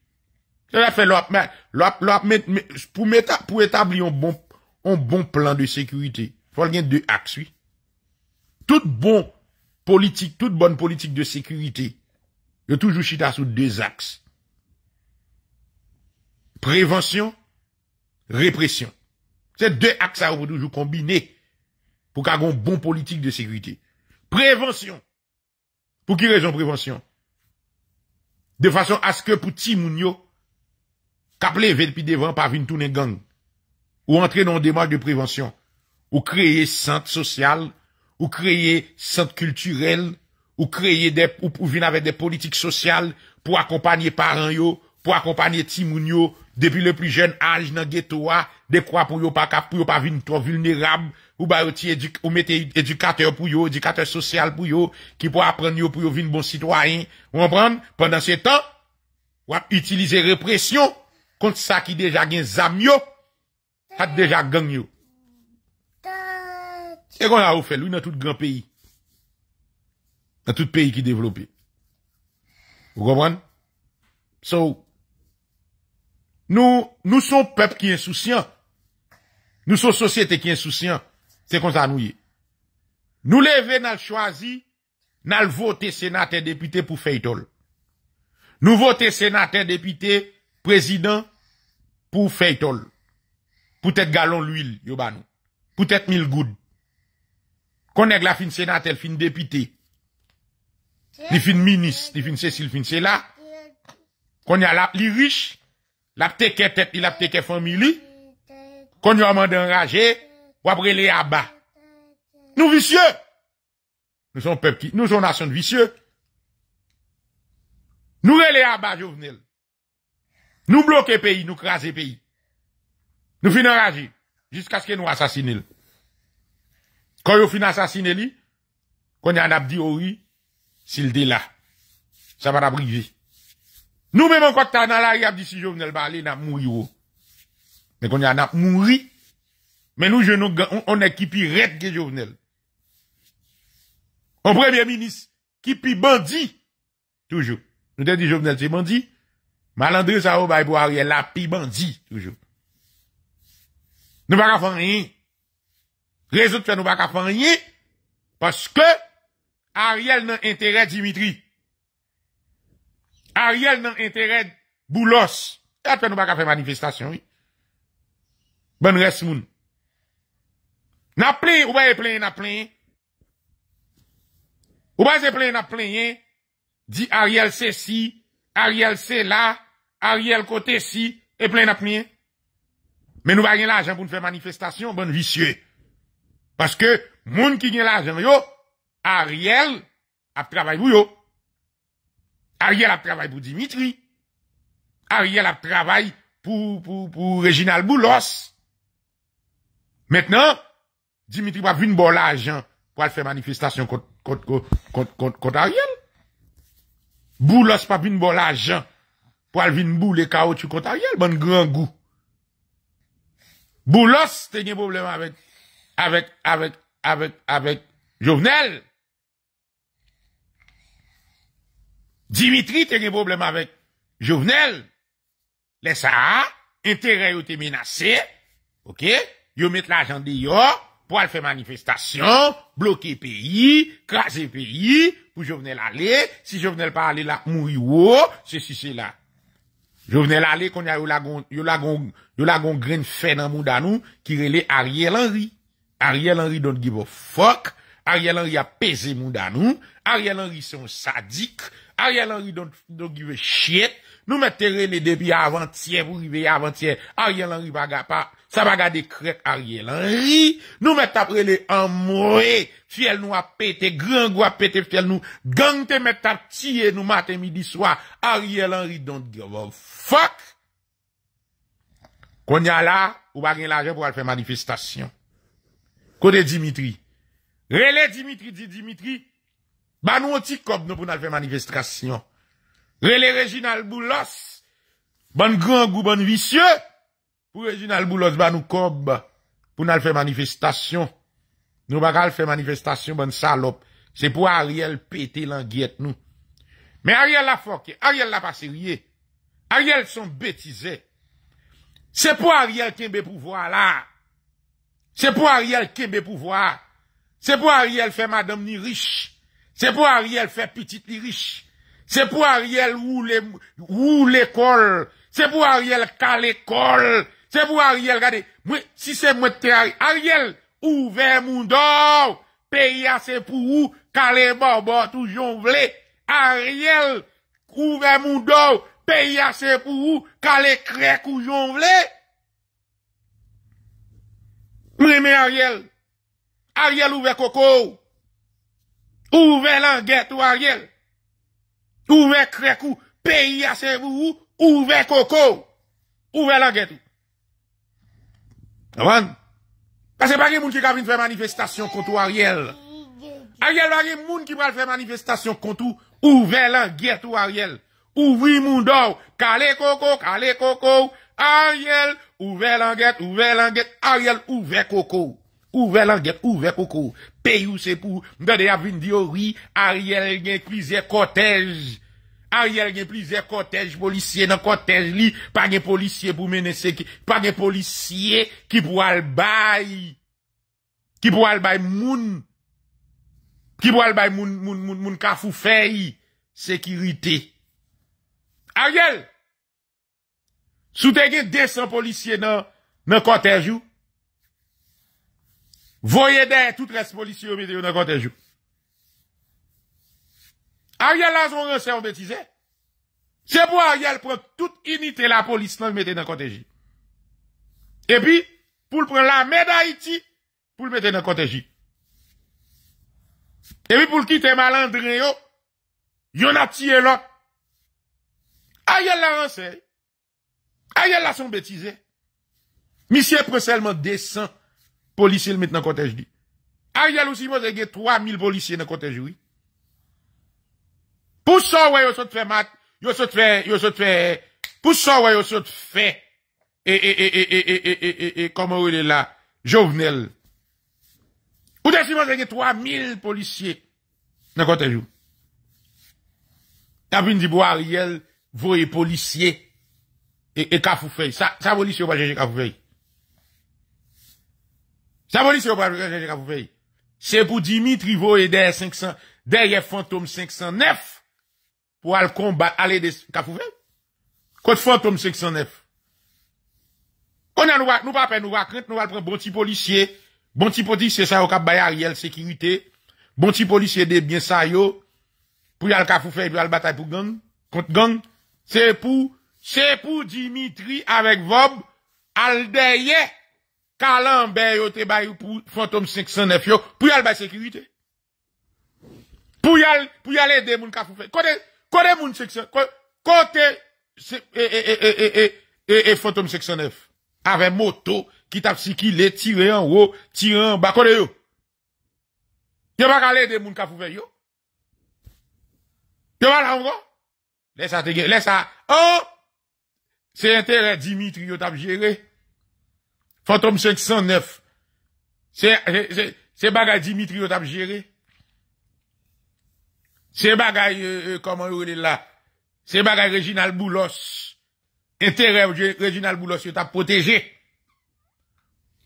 Speaker 1: Cela fait l'op, l'op, pour pour établir un bon, un bon plan de sécurité, faut qu'il y deux axes, oui. Toute bonne politique, toute bonne politique de sécurité, il toujours chita sous deux axes. Prévention, répression. C'est deux axes à toujours combiner pour qu'il y ait une bonne politique de sécurité. Prévention. Pour qui raison prévention? De façon à ce que pour Timounio, kaple ve depi devan pa vin toune gang, ou entre nan demanj de prevensyon, ou kreye sant sosyal, ou kreye sant kulturel, ou kreye, ou vin ave de politik sosyal, pou akompanye paran yo, pou akompanye timoun yo, depi le pli jen aj nan ghetto wa, depi wap pou yo pa kap pou yo pa vin tou vulnerab, ou ba yo ti edukater pou yo, edukater sosyal pou yo, ki pou apren yo pou yo vin bon sitwany, wap prend, pendant se tan, wap itilize represyon, kont sa ki deja gen zam yo, hat deja gen yo. E kon a ou fel, ou nan tout gran peyi. Nan tout peyi ki devlopi. Ou koman? So, nou, nou son pep ki en soucian, nou son sosyete ki en soucian, se kon sa nou ye. Nou leve nan l'chwazi, nan l'vote senat en depite pou fey tol. Nou vote senat en depite, prezident, pou fèy tol, pou tèt galon l'huil, pou tèt mil goud, konèk la fin sè natèl fin depité, li fin minis, li fin sè sil fin sè la, konèk la li riche, la ptèkè tèt li la ptèkè fèmili, konèk la manden raje, wapre li abba. Nou visye! Nou son pep ki, nou son nasyon visye! Nou re le abba jovenel! Nous bloquons pays, nous craser pays. Nous finissons agir jusqu'à ce que nous assassinions. Quand nous finissons assassiner lui, quand nous avons dit oui, s'il est là, ça va briser. nous même encore, nous dans la rue, dit si Jovenel Balé, nous mourir. Oh. Mais quand nous avons mouri, mais nous, je, nous, on est qui pire raide que Jovenel. Un premier ministre, qui pire bandit, toujours. Nous avons dit Jovenel, c'est bandit. Malandre sa ou ba e bou Ariel la pi bandi toujou. Nou baka fanyen. Rezout fwe nou baka fanyen. Paske Ariel nan entere Dimitri. Ariel nan entere Boulos. At fwe nou baka fwe manifestasyon. Ben res moun. Na ple ou ba e ple na ple. Ou ba se ple na ple. Di Ariel se si. Ariel se la Ariel kote si E plen ap mi Men nou va gen la ajan pou nou fe manifestasyon Bon visye Paske moun ki gen la ajan yo Ariel ap travay pou yo Ariel ap travay pou Dimitri Ariel ap travay Pou Reginald Boulos Metnen Dimitri wap vin bon la ajan Pou al fe manifestasyon Kont Ariel Boulos pa bin bol ajan pou al vin boul e kao tu konta yel ban gran gou. Boulos tenye boblem avèk, avèk, avèk, avèk, avèk, jounel. Dimitri tenye boblem avèk, jounel. Lè sa, entere yo te menase, ok, yo met l'ajan diyo pou al fè manifestasyon, bloke peyi, krasè peyi. Pou jo venel ale, si jo venel pa ale la, mou yi wou, se si se la. Jo venel ale kon ya yo lagon gren fè nan moun dan nou, ki rele Ariel Henry. Ariel Henry don't give a fok, Ariel Henry a peze moun dan nou, Ariel Henry son sadik, Ariel Henry don't give a chiet. Nou mette relè depi avantiè, vou rivey avantiè. Ariel Henry pa ga pa, sa pa ga de kret Ariel Henry. Nou mette ap relè an mouè, fèl nou ap pète, grangou ap pète fèl nou. Gang te mette ap tiyè nou matè midi swa. Ariel Henry don de gèvò. Fok! Kwen yal la, ou ba gen la jè pou al fè manifestasyon. Kote Dimitri. Relè Dimitri, di Dimitri. Ba nou oti kop nou pou nal fè manifestasyon. Relè Reginald Boulos, ban gran gou ban visye, pou Reginald Boulos ban nou kob, pou nan l fè manifestation, nou bakal fè manifestation ban salop, se pou Ariel pété lan gèt nou. Men Ariel la fokè, Ariel la pasè riyè, Ariel son bètizè, se pou Ariel kèmbe pouvoar la, se pou Ariel kèmbe pouvoar, se pou Ariel fè madame ni riche, se pou Ariel fè petit li riche, Se pou Ariel ou l'ekol, se pou Ariel ka l'ekol, se pou Ariel gade, mwen, si se mwen te Ariel, Ariel, ouve moun dor, peye ase pou ou, ka le mou bote ou jon vle, Ariel, ouve moun dor, peye ase pou ou, ka le krek ou jon vle, mwen mwen Ariel, Ariel ouve koko, ouve langet ou Ariel, Ouve krek ou, peyi a se vou ou, ouve koko, ouve langet ou. Avan? Kase pa gen moun ki gavine fè manifestasyon kontou Ariel. Ariel va gen moun ki mwal fè manifestasyon kontou, ouve langet ou Ariel. Ouvi moun do, kale koko, kale koko, Ariel, ouve langet, ouve langet, Ariel, ouve koko. Ouve langet, ouve koko. Peyi ou se pou, mde de avin di oh ouvi, Ariel gen kvize kotej. A yel gen plize kotej policye nan kotej li, pa gen policye pou mene seki, pa gen policye ki pou albay, ki pou albay moun, ki pou albay moun kafou fey, sekirite. A yel, sou te gen 200 policye nan kotej ou, voye den tout res policye ou mide ou nan kotej ou. a yel la non, son rense yon betize, se pou a yel pou tout inite la polis nan mette nan koteji. E pi, pou l pren la meda iti, pou l mette nan koteji. E pi pou l kite malandre yo, yon ati yon lan, a yel la rense, a yel la son betize, misye pou selman desan polisye nan koteji. A yel ou si mou zege 3000 polisye nan koteji woui, Pour ça ouais, yo mat, yo sot fè, yo sot fait, Pour ça ouais, yo sot et, et, et, et, et, et, et, et, et, et, e, la, jovenel. Ou de si vous avez 3.000 policiers dans et jou. Tabin di bo a riel, vous, policiers et e kafou ça vous ça, ou j'ai kafou Ça, ou vous j'ai kafou C'est pour Dimitri voye des 500, derrière fantôme 509, pou al kombat, al e de kafoufe. Kote fantom 609. Konya nou pape, nou va krent, nou va pren bonti policye, bonti policye sa yo kap bayar yel sekirite, bonti policye de bien sa yo, pou yal kafoufe, pou yal batay pou gang, kont gang, se pou, se pou Dimitri, avek vob, al deye, kalan bayo te bayo pou fantom 609 yo, pou yal bay sekirite. Pou yal, pou yal e de moun kafoufe. Kote... Kote moun sekson, kote, e e e e e e e, e e fantom sekson 9. Ave moto ki tap si ki le tire an wou, tire an, bako de yo. Yo baka le de moun kafou we yo. Yo wala an wou. Lesa tege, lesa. Oh! Se entere Dimitri yo tap gere. Fantom sekson 9. Se baga Dimitri yo tap gere. Se bagay, koman yo le la, se bagay Reginald Boulos, ete euh, rev Reginald Boulos yo ta poteje.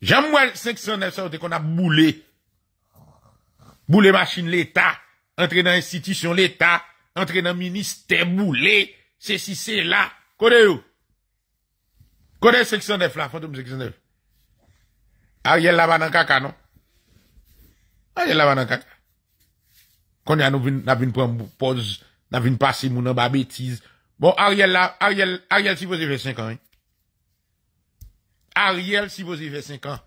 Speaker 1: Jam mwen 509 sa wote kon ap boule. Boule machine l'Etat, entre nan institisyon l'Etat, entre nan minister boule, se si se la. Kone yo? Kone 509 la, fantoum 509? Ariel la va nan kaka, non? Ariel la va nan kaka. Kon ya nou vin, nan vin pran pou poz, nan vin pasi moun nan ba betiz. Bon, Ariel la, Ariel, Ariel si voze ve 5 an. Ariel si voze ve 5 an.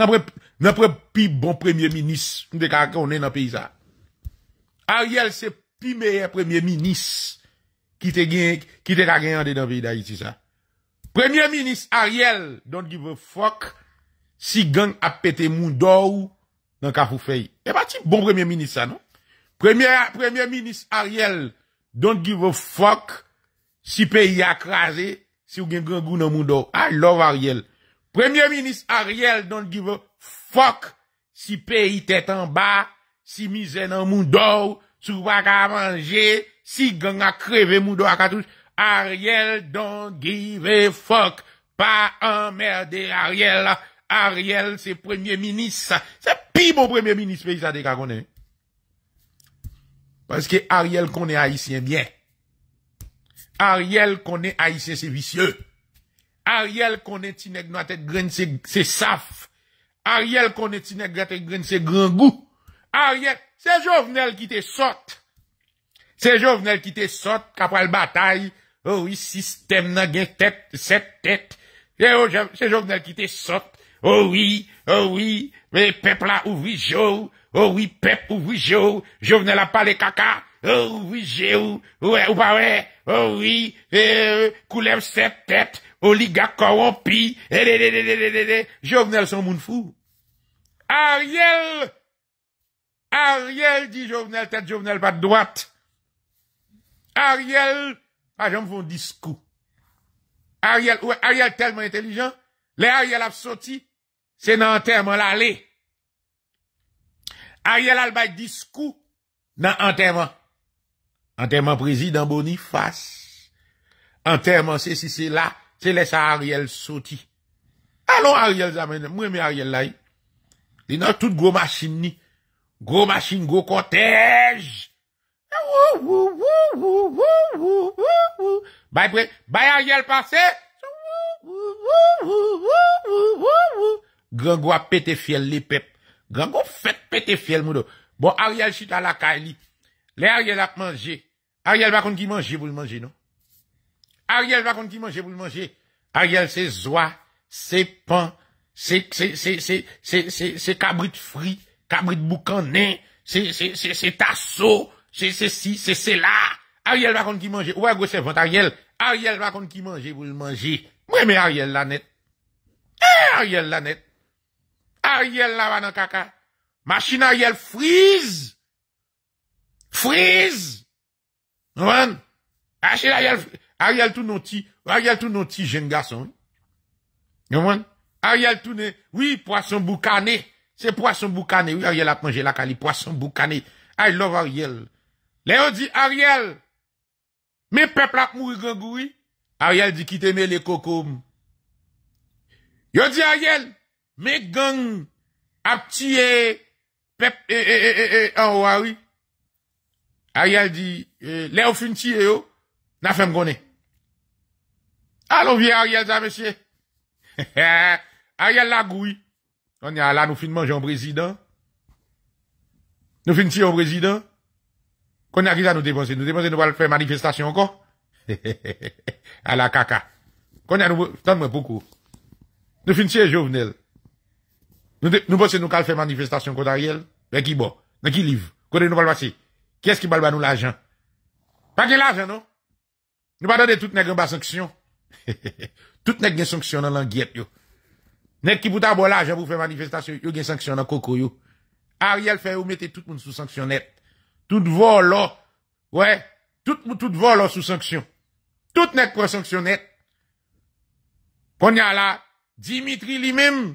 Speaker 1: Nan pre, nan pre pi bon premier ministre, mwen de ka akonnen nan pe yi sa. Ariel se pi meyè premier ministre, ki te gen, ki te ka gen yande nan pe yi da yi si sa. Premier ministre Ariel, don di ve fok, si gen apete moun do ou, nan ka fou fey. E pa ti bon premier ministre sa nou? Premier ministre Ariel, don't give a fok si peyi akraze si ou gen gen goun nan moun do. I love Ariel. Premier ministre Ariel, don't give a fok si peyi tete an ba, si mize nan moun do, sou wak a manje, si gen a kreve moun do akatouche. Ariel, don't give a fok pa emmerde Ariel. Ariel se premier ministre. Se pi bon premier ministre peyi sa de kakone. Paske a riel konen a isyen bien. A riel konen a isyen se vicye. A riel konen tinek nou atet gren se saf. A riel konen tinek nou atet gren se gren gou. A riel, se jovnel ki te sot. Se jovnel ki te sot kapwa l batay. Oh, ou yi sistem nan gen set tet. Se jovnel ki te sot. Oh, ou yi, ou oh, yi, pepla ouvi jowou. Oh oui, pep, ou oh oui, Géo, je venais pas les caca. Oh oui, Géo, ouais, ou pas ouais. Oh oui, euh, coulève cette tête, oligarque corrompu. Jovenel, eh, eh, eh, son moun fou. Ariel! Ariel dit Jovenel, tête Jovenel, pas de droite. Ariel, les, les, les, discours. Ariel, ouais, Ariel tellement intelligent. Les Ariel a sorti, c'est dans l'allée. Ariel albay disko nan anterman. Anterman prezi dan bonifas. Anterman se se se la, se lesa Ariel soti. Alon Ariel zamene, mwen mi Ariel la yi. Li nan tout gro masin ni. Gro masin, gro kontèj. Bay Ariel pase. Grand gwa pete fiel li pep. Gran go fèt pète fèl mou do. Bon, Ariel chit alakay li. Le Ariel ap manje. Ariel bakon ki manje, vou l manje nou. Ariel bakon ki manje, vou l manje. Ariel se zwa, se pan, se kabri de fri, kabri de boukanen, se taso, se si, se se la. Ariel bakon ki manje. Ouè go se fèt Ariel. Ariel bakon ki manje, vou l manje. Mwè mè Ariel lanet. Eee eh, Ariel lanet. Ariel la wana kaka. Mashi na Ariel frize. Frize. Yon mwen. Ariel tou nou ti. Ariel tou nou ti jen gason. Yon mwen. Ariel tou nou. Oui, poisson bou kane. Se poisson bou kane. Oui, Ariel apange la kane. Poisson bou kane. I love Ariel. Le yo di Ariel. Me pepla k mou yon gouni. Ariel di ki te me le koko mou. Yo di Ariel. Me gen ap tiye pep ee ee ee ee an wawi. A yal di, e, le ou fin tiye yo, na fèm gwenè. A lò vi a yal sa, mesye. He he he, a yal la gwi. Konya a la nou fin manjè yon brezidan. Nou fin tiye yon brezidan. Konya a gil a nou depanse. Nou depanse nou wale fè manifestasyon an kon. He he he he, a la kaka. Konya a nou, tan mwen poukou. Nou fin tiye jovnel. Nou posè nou kal fè manifestasyon kont Ariel, men ki bo, men ki liv, kode nou kal basè. Kè s ki bal ban nou l'ajan? Pati l'ajan nou? Nou pa dade tout nèk gen ba sanksyon. Tout nèk gen sanksyon nan langyep yo. Nèk ki bouta bo l'ajan pou fè manifestasyon, yo gen sanksyon nan koko yo. Ariel fè ou mette tout moun sou sanksyon net. Tout vò lò. Ouè, tout moun tout vò lò sou sanksyon. Tout nèk pou sanksyon net. Kon nèk la, Dimitri li mèm,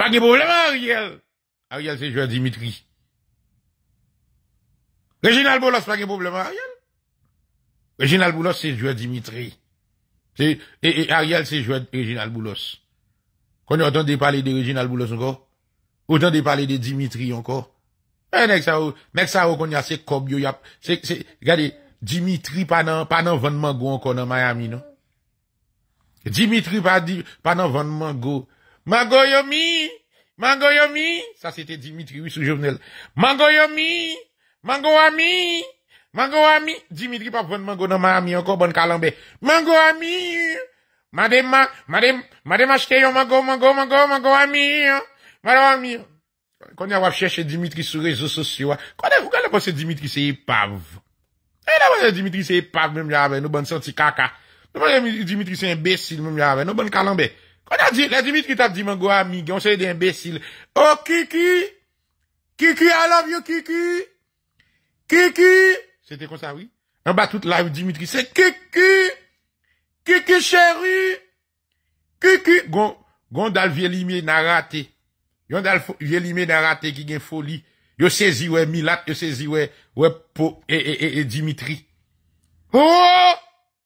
Speaker 1: Pas de problème, Ariel. Ariel, c'est joueur Dimitri. Réginal Boulos, pas de problème, Ariel. Réginal Boulos, c'est joueur Dimitri. Et, et, Ariel, c'est joueur Reginald Boulos. Quand on entendait parler de Reginald Boulos encore, autant de parler de Dimitri encore. Eh, mec, ça, mec, ça, qu'on y a, c'est comme, c'est, c'est, regardez, Dimitri, pas dans, pas dans Vendement Mango encore dans Miami, non? Dimitri, pas, pas dans vendement Mango. Mangou yo mi! Mangou yo mi! Sa se te Dimitri wisou jounel. Mangou yo mi! Mangou yo mi! Mangou yo mi! Dimitri pa pou nan Mangou nan Mangou yo, kon ban kalan be. Mangou yo mi! Madem, madem, madem ashte yo Mangou, Mangou, Mangou yo mi! Mangou yo mi! Kon yaw ap chèche Dimitri sou rezo sosyo a. Konde vukalè pa se Dimitri se ipav? E da wè Dimitri se ipav menmè ya wey, nou ban santi kaka. Nou wè Dimitri se embesil menmè ya wey, nou ban kalan be. On a di, la Dimitri tap di man go amig, yon se yede imbesil. Oh kiki, kiki I love you kiki, kiki. Sete konsa wii? An ba tout la ou Dimitri se kiki, kiki cheri, kiki. Gon dal vye li me narate, yon dal vye li me narate ki gen foli. Yo sezi we milat, yo sezi we we po e e e Dimitri. Oh,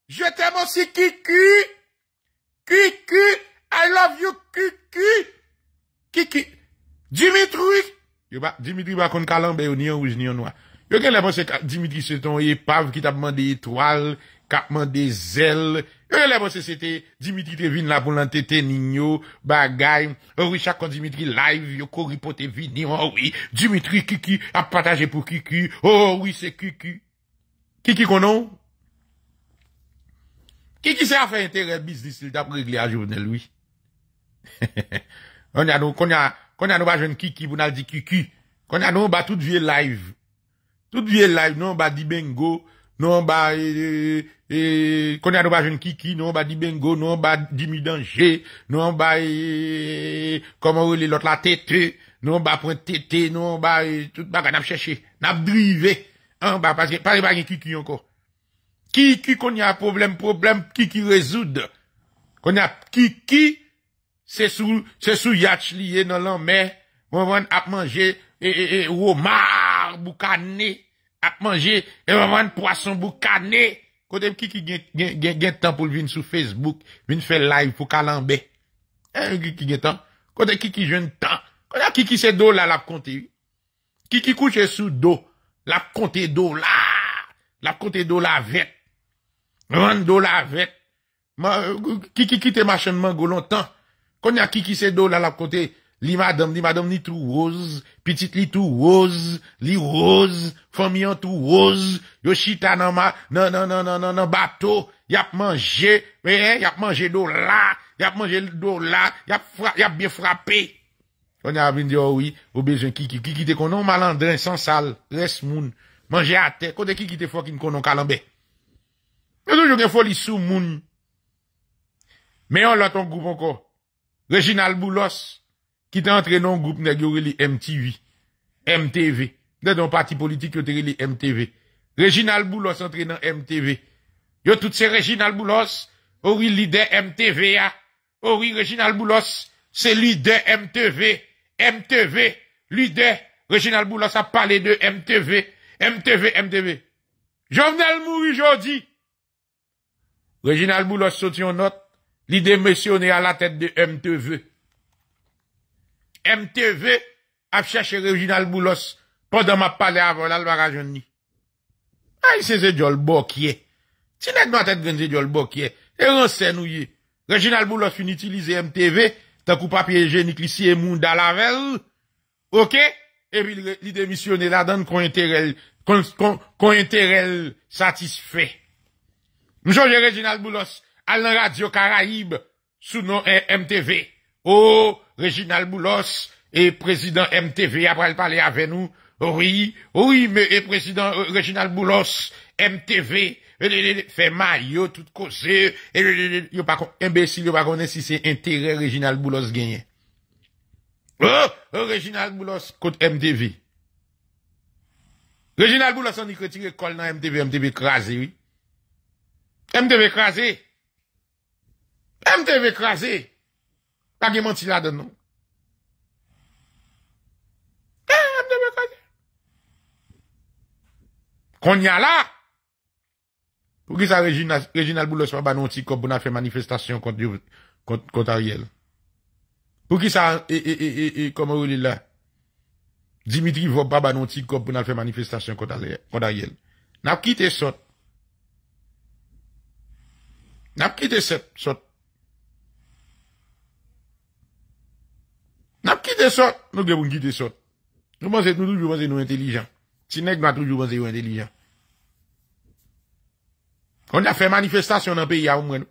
Speaker 1: jete monsi kiki, kiki. I love you kiki Kiki Dimitri Dimitri ba kon kalan be ou ni an wouj ni an wouj Yo gen le bon se Dimitri se ton ye pav Ki tapman de etwal Kapman de zel Yo gen le bon se se te Dimitri te vin la pou lan te te ninyo Ba gaym Ou wichak kon Dimitri live Yo kori pou te vin ni an wouj Dimitri kiki ap pataje pou kiki Ou wich se kiki Kiki konon Kiki se a fe interè business Li tap regli a jounel wich Konya nou ba jen kiki pou nan di kiki Konya nou ba tout vie live Tout vie live Nou ba di bengo Nou ba e, e, e, Konya nou ba jen kiki Nou ba di bengo Nou ba di midanje Nou ba Koman ou li lot la tete Nou ba point tete Nou ba Tout bagan ap cheche Nap drive An ba Pari bagen kiki yonko Kiki konya problem problem Kiki rezoud Konya kiki Se sou yatch liye nan lan me Wan wan ap manje E e e ou omar Bukane Ap manje E wan wan poason bukane Kote m kiki gen tan pou vin sou Facebook Vin fe live pou kalanbe E kiki gen tan Kote kiki jen tan Kote kiki se do la lap konte Kiki kouche sou do Lap konte do la Lap konte do la vet Wan do la vet Kiki kite machanman go lontan Kon yon kiki se do la la kote, li madam, li madam, li tou oz, pitit li tou oz, li oz, fom yon tou oz, yo chita nan ma, nan nan nan nan nan nan, nan batou, yap manje, veyen, eh, yap manje do la, yap manje do la, yap frap, yap be frapi. Kon yon avin diyo oh oui, ou bezwen kiki, kiki te konon malandren, san sal, res moun, manje a te, kote kiki te fokin konon kalambe. Mwen yo gen foli sou moun. Men yon lwa ton goupon ko, Reginald Boulos, ki te entrenon goup neg yo re li MTV. MTV. Ne don parti politik yo te re li MTV. Reginald Boulos entrenon MTV. Yo tout se Reginald Boulos, ori li de MTV ya. Ori Reginald Boulos, se li de MTV. MTV. Li de. Reginald Boulos a pale de MTV. MTV. MTV. Jornal mou yon di. Reginald Boulos sot yon not. Li demisyonè a la tèt de MTV. MTV ap chache Reginald Boulos podan map pale avon al bagajon ni. Ay, ah, se zè djol bokye. Ti net mwa tèt gen zè djol bokye. E ronsen ou ye. Reginald Boulos fin itilize MTV tan koup ap ye genik lisi e moun dal avèl. Ok? E bi li demisyonè la dan kon enterel kon enterel satisfè. Mjòjè Reginald Boulos Al nan Radyo Karaib Sou nan eh, MTV Ou Reginald Moulos E prezident MTV Aprel pale ave nou oh Ou i oh me e prezident euh, Reginald Moulos MTV Fe may yo tout kose Yo pa kon imbesil Yo pa kon ensise interre Reginald Moulos genye Ou oh, Reginald Moulos kote MTV Reginald Moulos An ni kretire kol nan MTV MTV krasi MTV krasi MTV krasi. Kwa genman ti la den nou. MTV krasi. Kon nyan la. Pou ki sa Reginald Boulos wab anon ti kop pou nan fè manifestasyon kont a riel. Pou ki sa e, e, e, e komorou li la. Dimitri wab anon ti kop pou nan fè manifestasyon kont a riel. Nap ki te sot. Nap ki te sot. N ap ki de sot? Nou greboun ki de sot. Nou bon zet nou toujou bon zet nou intelijan. Sinèk nou a toujou bon zet nou intelijan. On la fè manifestasyon nan peyi a ou mwen nou.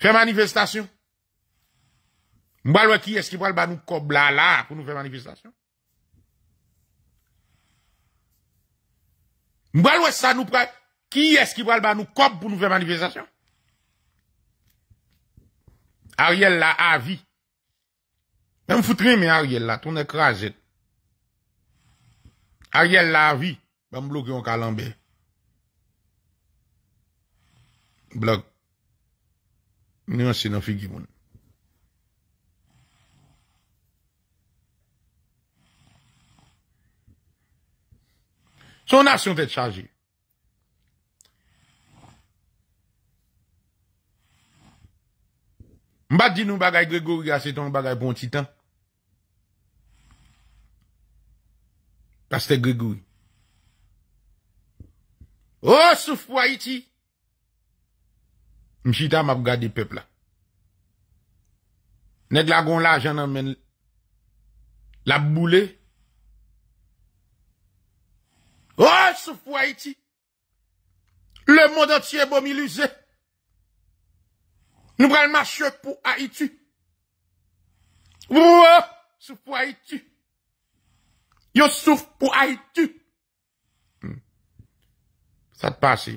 Speaker 1: Fè manifestasyon. Mbwa lwa ki eski pral ba nou kob la la pou nou fè manifestasyon? Mbwa lwa sa nou prek ki eski pral ba nou kob pou nou fè manifestasyon? Ariel la avi. M foute reme a riel la, ton ekra zet. A riel la a vi, m bloke yon kalambe. Blok. M yon se nan figi moun. Son as yon fet chaje. M bat di nou bagay Gregorio Aseton, m bagay Pontitan. Pastè gwe gwe. Oh soufou a iti. Mchita map gade pepla. Net lagon la janan men. La boule. Oh soufou a iti. Le modotye bom ilize. Nou bral ma chèpou a iti. Oh soufou a iti. Yo souf pou aytu. Hmm. Sa te pase.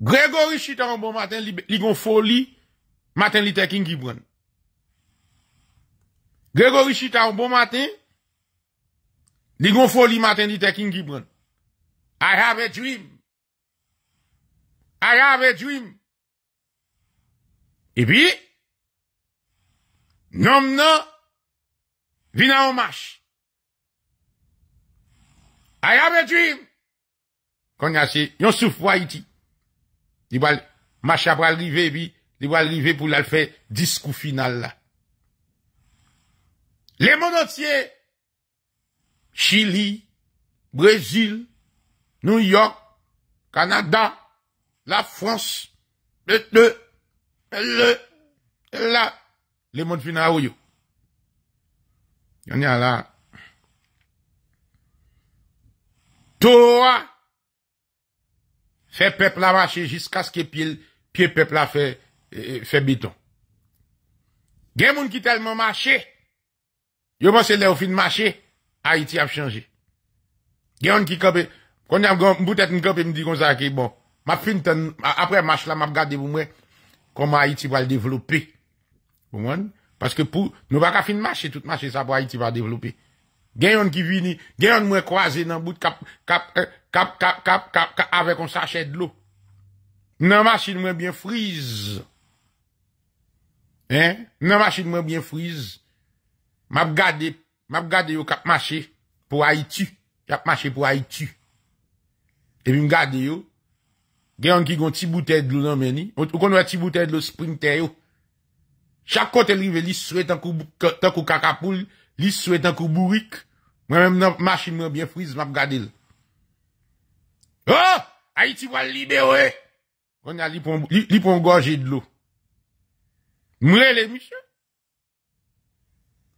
Speaker 1: Gregory bon chita an bon matin li gon foli matin li tekin gibran. Gregory chita an bon matin li gon foli matin li tekin gibran. I have a dream. I have a dream. E pi... Nom nan, vina ou mâche. Aya mèdjim, kon yase, yon soufwa iti. Di wale, mâche apwa alrive bi, di wale alrive pou lal fè diskou final la. Le monotye, Chili, Brésil, New York, Kanada, la France, le, le, la, Le moun fina a ou yo. Yon yon la. Toa. Fe pepla mache jiska ske pil. Pi pepla fe e, biton. Gen moun ki telman mache. Yo monsen le ou fin mache. Haiti ap chanje. Gen moun ki kope. Kon yon mboutet mkope mdi kon sa ke bon. Map fin ten. Apre mache la map gade pou mwen. Koman Haiti wale devlopi. Pou mwen, paske pou, nou va ka fin mache Tout mache sa pou Haiti va devlopi Genyon ki vini, genyon mwen kwaze Nan bout euh, kap, kap, kap, kap Kap, kap, kap, kap, kap, kap Avèk on sache dlo Nan mache mwen byen friz Hen, nan mache mwen byen friz Map gade, map gade yo Kap mache pou Haiti Kap mache pou Haiti Te vim gade yo Genyon ki gon ti boutè dlo nan meni Ou konon ti boutè dlo sprinter yo Chak kote li ve li swet an kou kaka pou, li swet an kou bourik. Mwen mèm nan machin mèm byen friz, mèm gadil. Oh! Haiti wale li bewe! On y a li pou on goje de lou. Mwen lè le, mishè?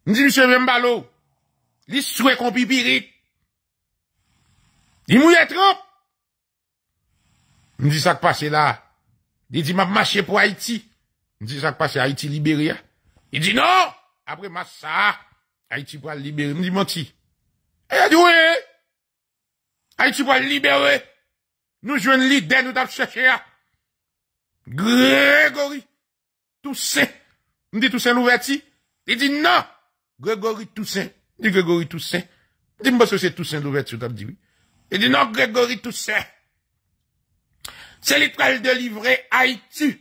Speaker 1: Mwen di, mishè, mwen mbalo! Li swet kon pipiri! Li mou yè tromp! Mwen di, sak pase la! Li di, mèm machin pou Haiti! dit ça qui passe Haïti libéré. Hein. Il dit non, après ma ça Haïti va libérer, il menti. Et dit oui, Haïti va libérer. Nous jouons l'idée, nous avons cherché à hein. Grégory Toussaint. Il dit Toussaint Louverture Il dit non, Grégory Toussaint. Il dit Grégory Toussaint. Dis-moi parce que c'est Toussaint Louverture tu dit oui. Il dit non, Grégory Toussaint. C'est l'État de livrer Haïti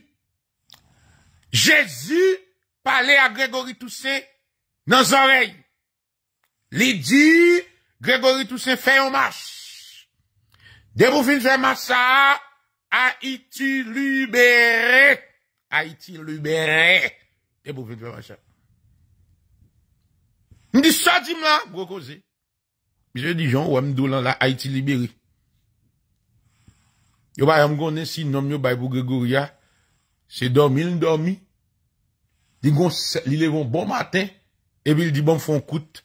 Speaker 1: Jezou pale a Gregory Toussaint nan zorey. Li di Gregory Toussaint fè yon mas. Debo fin fè mas sa, Ha iti luberè. Ha iti luberè. Debo fin fè mas sa. Ni sa di mla, brokoze. Mise di jan, wèm dou lan la Ha iti luberè. Yo bayan mgonen si nom yo baybo Gregorya, Se domi, il n'domi. Di gonsel, li levon bon maten. E vil di bon fon kout.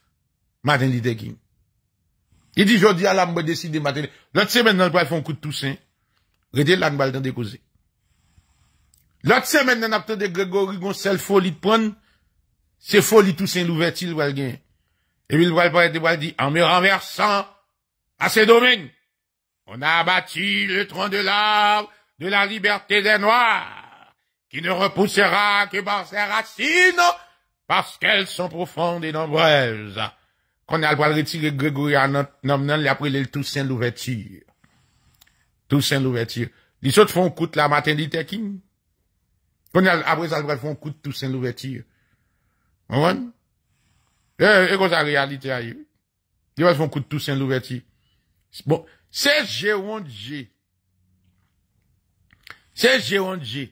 Speaker 1: Maten li dekin. I di jodi alambe de si de maten. Lot semen nan apte fon kout tousen. Rete lan balden de koze. Lot semen nan apte de gregori gonsel foli pon. Se foli tousen louveti l walgen. E vil valpare de valdi. An me renversan. A se domen. On a bati le tron de la. De la liberte de noa. ki ne repousera ki bar se racino, paske el son profonde nan breza. Konen albal retire gregorya nanmnen li aprelel tousen louvetir. Tousen louvetir. Diso te fon koute la maten di tekin? Konen albrez albrez fon koute tousen louvetir. Anwen? Eko sa realite a yon. Diva eh, se fon koute tousen louvetir. Se jewon je. Se jewon je.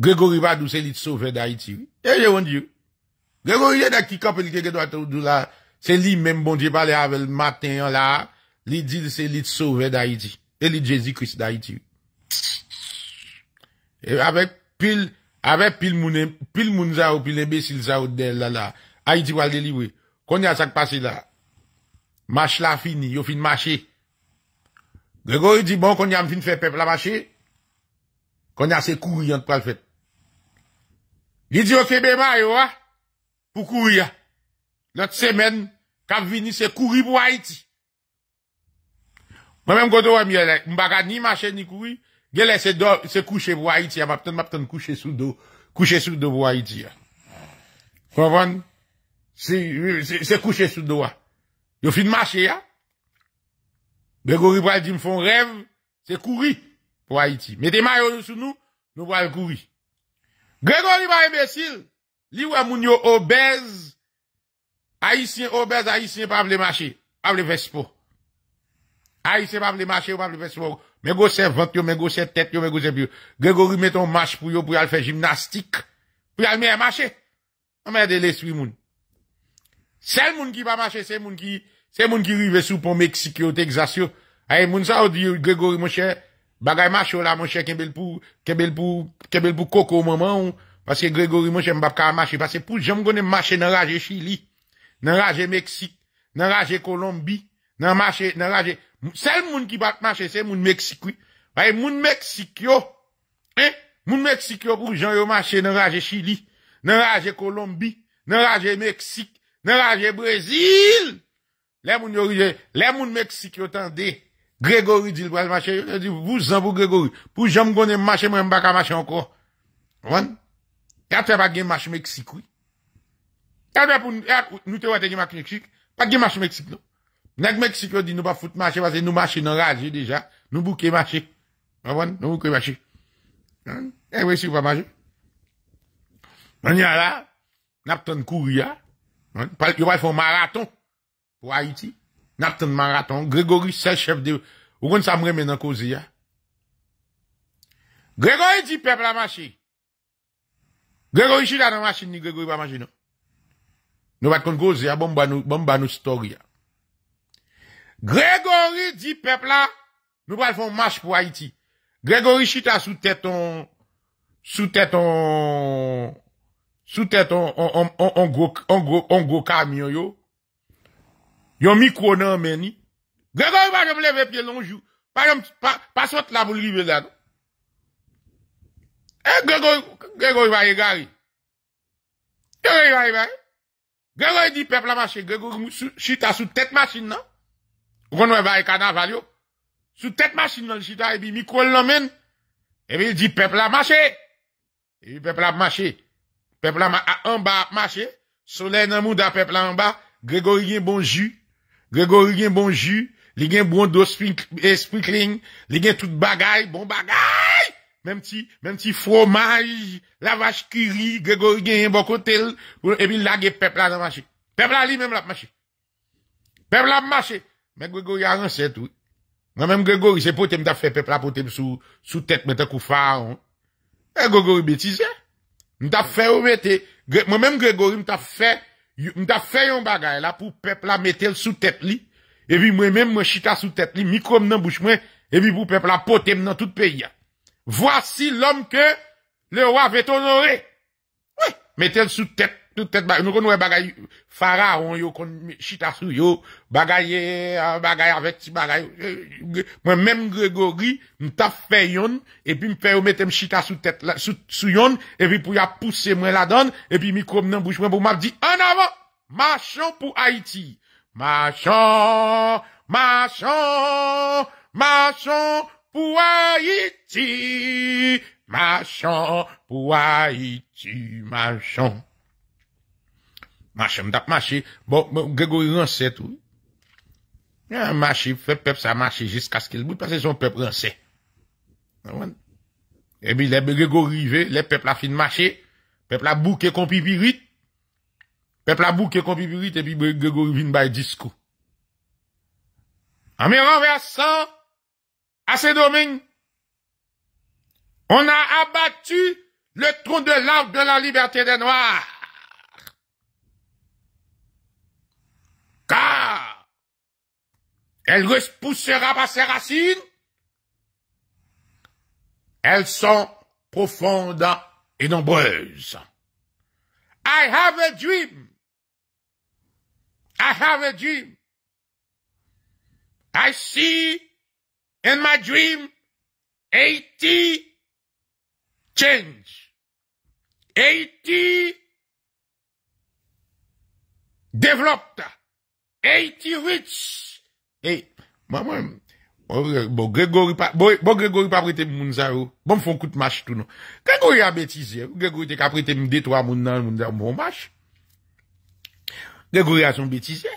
Speaker 1: Gregory Badou se li tsove d'Haïti wè. E jè wè ndi wè. Gregory jè dè ki kapèl kè kè dwa tè wè dù la. Se li mèm bon jè palè avè l'matin yon la. Li di li se li tsove d'Haïti. E li djezi kris d'Haïti wè. Awek pil moun zavou, pil embesil zavou dèl la la. Haïti wè al dè li wè. Konya sa kpase la. Mache la fini, yo fin mache. Gregory di bon konya mfin fe pep la mache. Konya se kou yon pral fèt. Gidyo kebe mayo a, ah, pou kouri a. Ah. Not semen, kap vini se kouri pou Haiti. Mwen men koto wè miyele, mbaga ni mache ni kouri, gyele se kouche pou Haiti a, ah, maptan maptan kouche sou do, kouche sou do pou Haiti a. Favon, se kouche sou do a. Yo fin mache a, gwe gori pou Haiti mfon rev, se kouri pou Haiti. Mete mayo sou nou, nou wale kouri. Gregor li ba emesil, li wè moun yo obez, ayesyen obez, ayesyen pa aple mache, aple vespo. Ayesyen pa aple mache, aple vespo, mè gò se vant yo, mè gò se tet yo, mè gò se piyo. Gregor li meton mache pou yo pou yal fè jimnastik, pou yal mèye mache, an mèy de l'eswi moun. Sel moun ki pa mache, sel moun ki rive sou pou Meksik yo, Texas yo, aye moun sa ou diyo Gregor li monsher. Bagay macho la manche kebel pou, kebel pou, kebel pou koko maman ou. Pase Gregory manche mbap ka manche. Pase pou jom konen manche nan raje Chili, nan raje Meksik, nan raje Kolombi, nan raje, nan raje. Sel moun ki bat manche se moun Meksikou. Aye moun Meksikou, moun Meksikou pou jom yo manche nan raje Chili, nan raje Kolombi, nan raje Meksik, nan raje Brezil. Le moun Meksikou tan dey. Gregorou di l wèl mwache, yo di vou zan pou Gregorou, pou jom gounen mwache mwen mbaka mwache anko. Wan? Yatè pa gen mwache Meksikou. Yatè pou nou te wèl te gen mwache Meksikou, pa gen mwache Meksikou nou. Nèk Meksikou di nou pa foute mwache, wazè nou mwache nan raje deja, nou bouke mwache. Wan? Wan? Nou bouke mwache. E eh wèl si wèl pa mwache. Wan yalè, nap ton kou riyè. Wan? Yow wèl fò marathon wèl iti. Nartan Maraton, Gregory, sel chef de Ogon sa mremen nan kozi ya Gregory di pepla masi Gregory chida nan masi ni Gregory pa masi non. nou Nou bat kon gozi ya, bom ba nou story ya Gregory di pepla Nou bat fon masi pou Haiti Gregory chida sou teton Sou teton Sou teton On go kamyo yo Yon mikwo nan meni. Gregor va jom leve pye lonjou. Pa non? eh, yon pasot la bou libe la nou. E Gregor va yi gari. Gregor va yi gari. Gregor di pepla mache. Gregor sou chita sou tet machine nan. O konwe va yi kanavalyo. Sou tet machine nan. Chita ebi mikwo nan men. Ebi di pepla mache. Ebi pepla mache. Pepla anba mache. Soule nan mou da pepla anba. Gregor yi bonjou. Gregory gen bon jus, li gen bon dos sprinkling, li gen tout bagay, bon bagay, menm ti, menm ti fomaj, la vache kiri, Gregory gen yon bon kotel, ebi lage pepla nan mwache. Pepla li menm lop mwache. Pepla mwache. Men Gregory a rense tout. Menm Gregory se pote mta fe pepla pote msou, msou tek mwen te koufa an. E Gregory betize. Mta fe ou mwete. Menm Gregory mta fe m da fè yon bagay la pou pepla metel sou tepli, evi mwen mèm mwen chita sou tepli, mikoum nan bouchmwen, evi pou pepla potem nan tout peya. Vwasi lom ke le wav etonore, metel sou tepli. Mwen kon wè bagay Farah wè yo kon chita sou yo Bagayè, euh, bagay avèti, bagay euh, Mwen mèm Gregory mta fè yon E pi m fè yo metèm chita sou yon E pi pou ya pousse mwen la don E pi mikou mnen boujwen pou m ap di An avan, marchon pou Haiti Marchon, marchon, marchon pou Haiti Marchon pou Haiti, marchon Mache, mdap mache, bon, gregori rense tout. Ya mache, fe pep sa mache jiska skil bout, pase son pep rense. Ebi, le gregori ve, le pep la fin mache, pep la bouke konpipi wite, pep la bouke konpipi wite, ebi, le gregori vin bay disko. Ami, renversan, ase doming, on a abatu le tron de lard de la liberté de noire. car elle repoussera par ses racines. Elles sont profondes et nombreuses. I have a dream. I have a dream. I see in my dream 80 change. 80 developed. E yi ti wich? E, maman, bon, bon Gregory bon, bon, pa prete moun zaro, bon foun kout mash tou nou. Gregory a betize, Gregory te ka prete moun detwa moun nan, moun nan moun mash. Gregory a zon betize.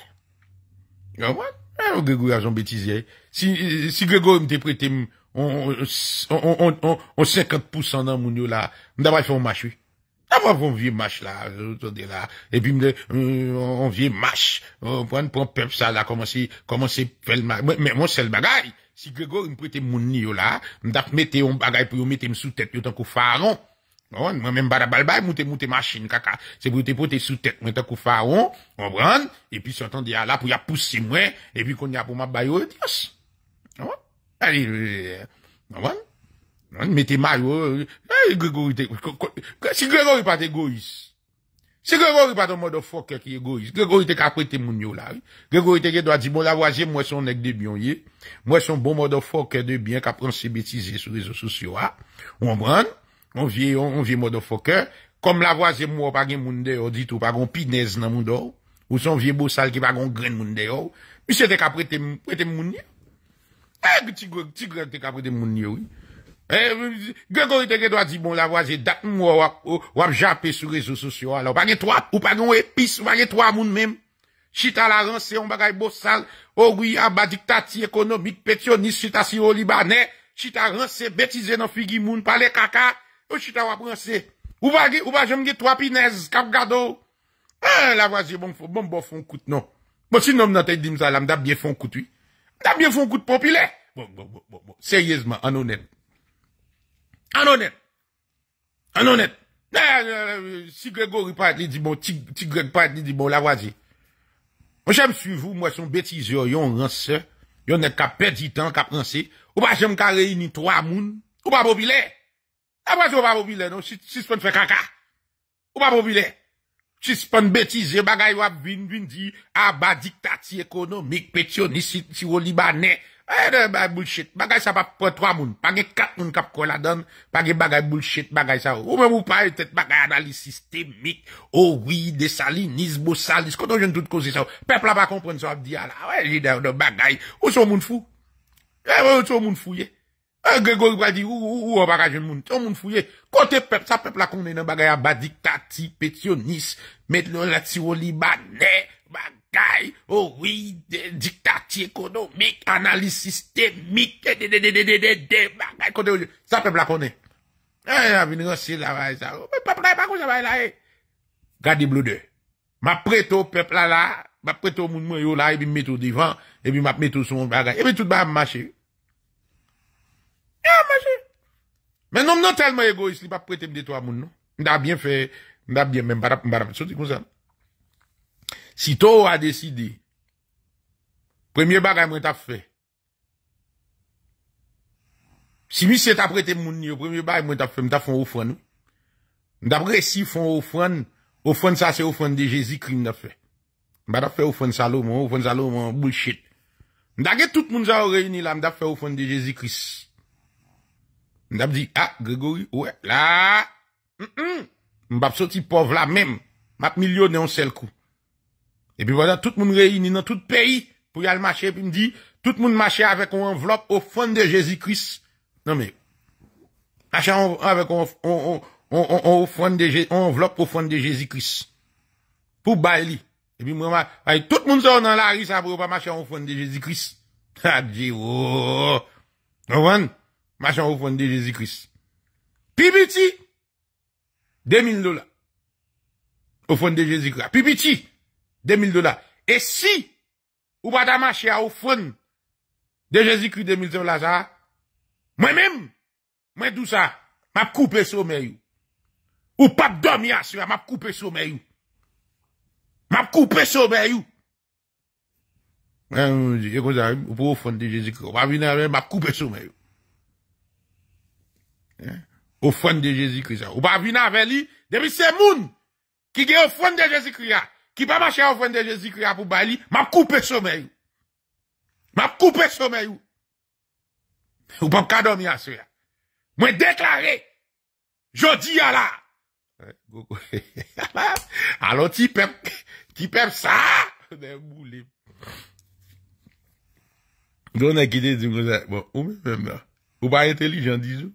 Speaker 1: Ya mwan? Ah, non, e, Gregory a zon betize. Si Gregory mte prete moun 50% nan moun yo la, mdaba yi foun mash wey. Awa euh, euh, pou m vie bon, m mache la, e pi m de, m vie m mache, m pou an pou an pep sa la, koman se, koman se pel mache. Mè mwen sel bagay, si Gregor m pou te moun ni yo la, m dak m mete yon bagay pou yon mete m sou tèt yon tan kou fa anon. Mwen mè m bada balbay, moute moute machine kaka, se pou yon te pote sou tèt, mwen tan kou fa anon, mwen bran, e pi se an ton de ya la pou ya poussi mwen, e pi kon ya pou m bayo oh, yon dios. Awa, a li, mwen bran. Meti ma yo, euh, euh, eh, si Gregorio pat egois. Si Gregorio pat mwado fokè ki egois. Gregorio te kapre te moun yo la. Gregorio te ge doa di, mwado fokè de bien, kapran se betize sou rezo sou syo a. Mwando fokè, kom mwado fokè, mwado fokè, mwado fokè, mwado fokè, mwado fokè, mwado fokè, mwado fokè, Gwe eh, gwo ite gwe do a di bon la waze Dat mwa wap jappe sou rezo sosyo Wap jappe sou rezo sosyo Wap jappe sou rezo sosyo Chita la ranse Ou gwi a ba diktati ekonomik Petyonis chita si ou libanè Chita ranse betize nan figi moun Pale kaka Ou chita wap ranse Ou wajemge twa pinez eh, La waze bon bo bon, fon kout non Bon si nom nan te di mza lam Da bie fon kout Da bie fon kout popile bon, bon, Seriezman anonem Anonet, anonet, si Gregoripat ni di bon, ti Gregpant ni di bon la wazi Mwen chèm suivou mwen son betize yo, yon rense, yon net ka perdi tan, ka prense Ou pa chèm ka reyni 3 moun, ou pa bovile La wazi ou pa bovile nou, si s'pon fè kaka Ou pa bovile, si s'pon betize, bagay wap vin vin di Aba diktati ekonomik, petyonis, si wou libanè E de bagay boulshet, bagay sa pa po 3 moun, pange 4 moun kap ko la don, pange bagay boulshet bagay sa ou, ou mè mou pange tet bagay analis sistemik, oh ouwi, desali, nisbo, salis, koto jen tout kose sa ou, pepla pa kompren so ap di ala, wè jen derdo bagay, ou so moun fou, e eh, wè ou so moun fouye, e eh, gregol wadi, ou wou wou wou bagay jen moun, sou moun fouye, kote pepla sa pepla konnen nan bagay abadik, tati, petionis, metlon, lati, olibanè, Kay, ori, oh diktati ekonomik, analis sistemik, de de de de de de de, kote ou yo, sa pepla konen. Eh, a, vin yon sil avay sa, ou, oh, pepe la, bakou sa vay la e. Eh. Kade blou de, ma preto pepla la, ma preto moun moun yo la, ebi mmetou divan, ebi mmetou sou moun bagay, ebi tout ba mmashe. Ya e mmashe. Men nou mnon tel mwen egoist li pa prete mdetwa moun nou. Nda bien fe, nda bien men barap mbarap, soti kon san nou. Si to ou a deside, premye bagay mwen tap fe. Si mi se tap rete moun yo, premye bagay mwen tap fe, mwen tap fon oufran ou. Mwen tap rete si fon oufran, oufran sa se oufran de Jezikri mwen tap fe. Mwen tap fe oufran salo, mwen oufran salo, mwen bullshit. Mwen tap ge tout moun zan ou reyni la, mwen tap fe oufran de Jezikris. Mwen tap di, a, ah, Gregory, oue, la, mwen pap soti pov la mem, map milyon nan sel kou. Et puis voilà, tout le monde réunit dans tout le pays pour y aller marcher, puis me dit, tout le monde marcher avec un enveloppe au fond de Jésus-Christ. Non mais, marcher avec un enveloppe au fond de Jésus-Christ. Pour Bali. Et puis moi, tout le monde sort dans la rue, ça pour pas marcher au fond de Jésus-Christ. Ah dit, oh, marcher au fond de Jésus-Christ. Pibiti, 2000 dollars. Au fond de Jésus-Christ. Pibiti, 2,000 dola. E si ou bata mache a ou fon de Jezikri 2,000 dola zara, mwen mwen mwen dousa map koupe sou mè yu. Ou pap dom ya swa, map koupe sou mè yu. Map koupe sou mè yu. Mwen mwen mwen di, ekon zari, ou pou ou fon de Jezikri. Ou pa vina ve, map koupe sou mè yu. Ou fon de Jezikri zara. Ou pa vina ve li, demi se moun ki ge ou fon de Jezikri ya. Ki pa ma chè ou fwen de Jezi kri apou ba li, m ap koupe somè yu. M ap koupe somè yu. Ou pa m kadomi aswe. Mwen deklare. Jodi ya la. Eh, Alon ti pep sa. Nè mboule. Donè ki te dikou zè. Bon, ou mè mè mè. Ou pa intelijan dizou.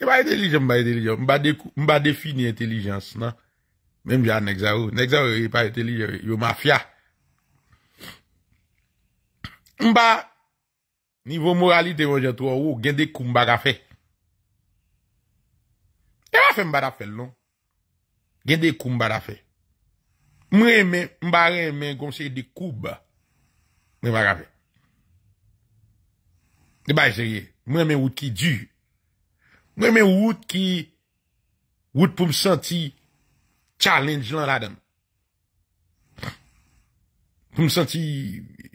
Speaker 1: Ou pa intelijan, ou pa intelijan. M ba defini intelijans nan. Mem jan Nek Zawou. Nek Zawou e pa ete li e, yo mafya. Mba, nivou moralite yo jen to ou, gen de kou mba gafè. E wafè mba da fè l non? Gen de kou mba gafè. Mbè men, mba ren men gonsè de kou mba, mbè mba gafè. E bè jen e gen, mbè men wout ki di. Mbè men wout ki, wout pou msanti challenge lan la dan. Pou m senti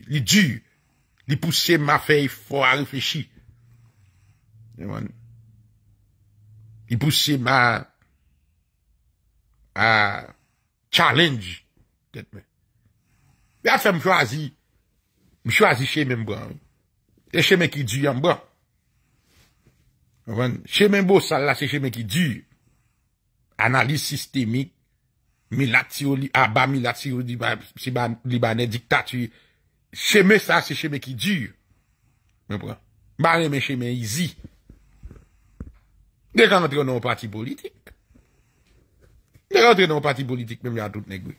Speaker 1: li du, li pousse ma fey fo a refeshi. Yon. Li pousse ma challenge. Ket me. Yat se m chwazi, m chwazi cheme mbo. E cheme ki du yon mbo. Yon. Cheme mbo sal la se cheme ki du. Analise sistemik. Milat si ou li... A ah, ba milat si ou li ba... Si ba li ba ne diktatwi... Cheme sa se cheme ki dju... Mwen pwa... Ba ne men cheme izi... Dekan an tre nan w pati politik... Dekan an tre nan w pati politik... Mwen mwen a tout negwe...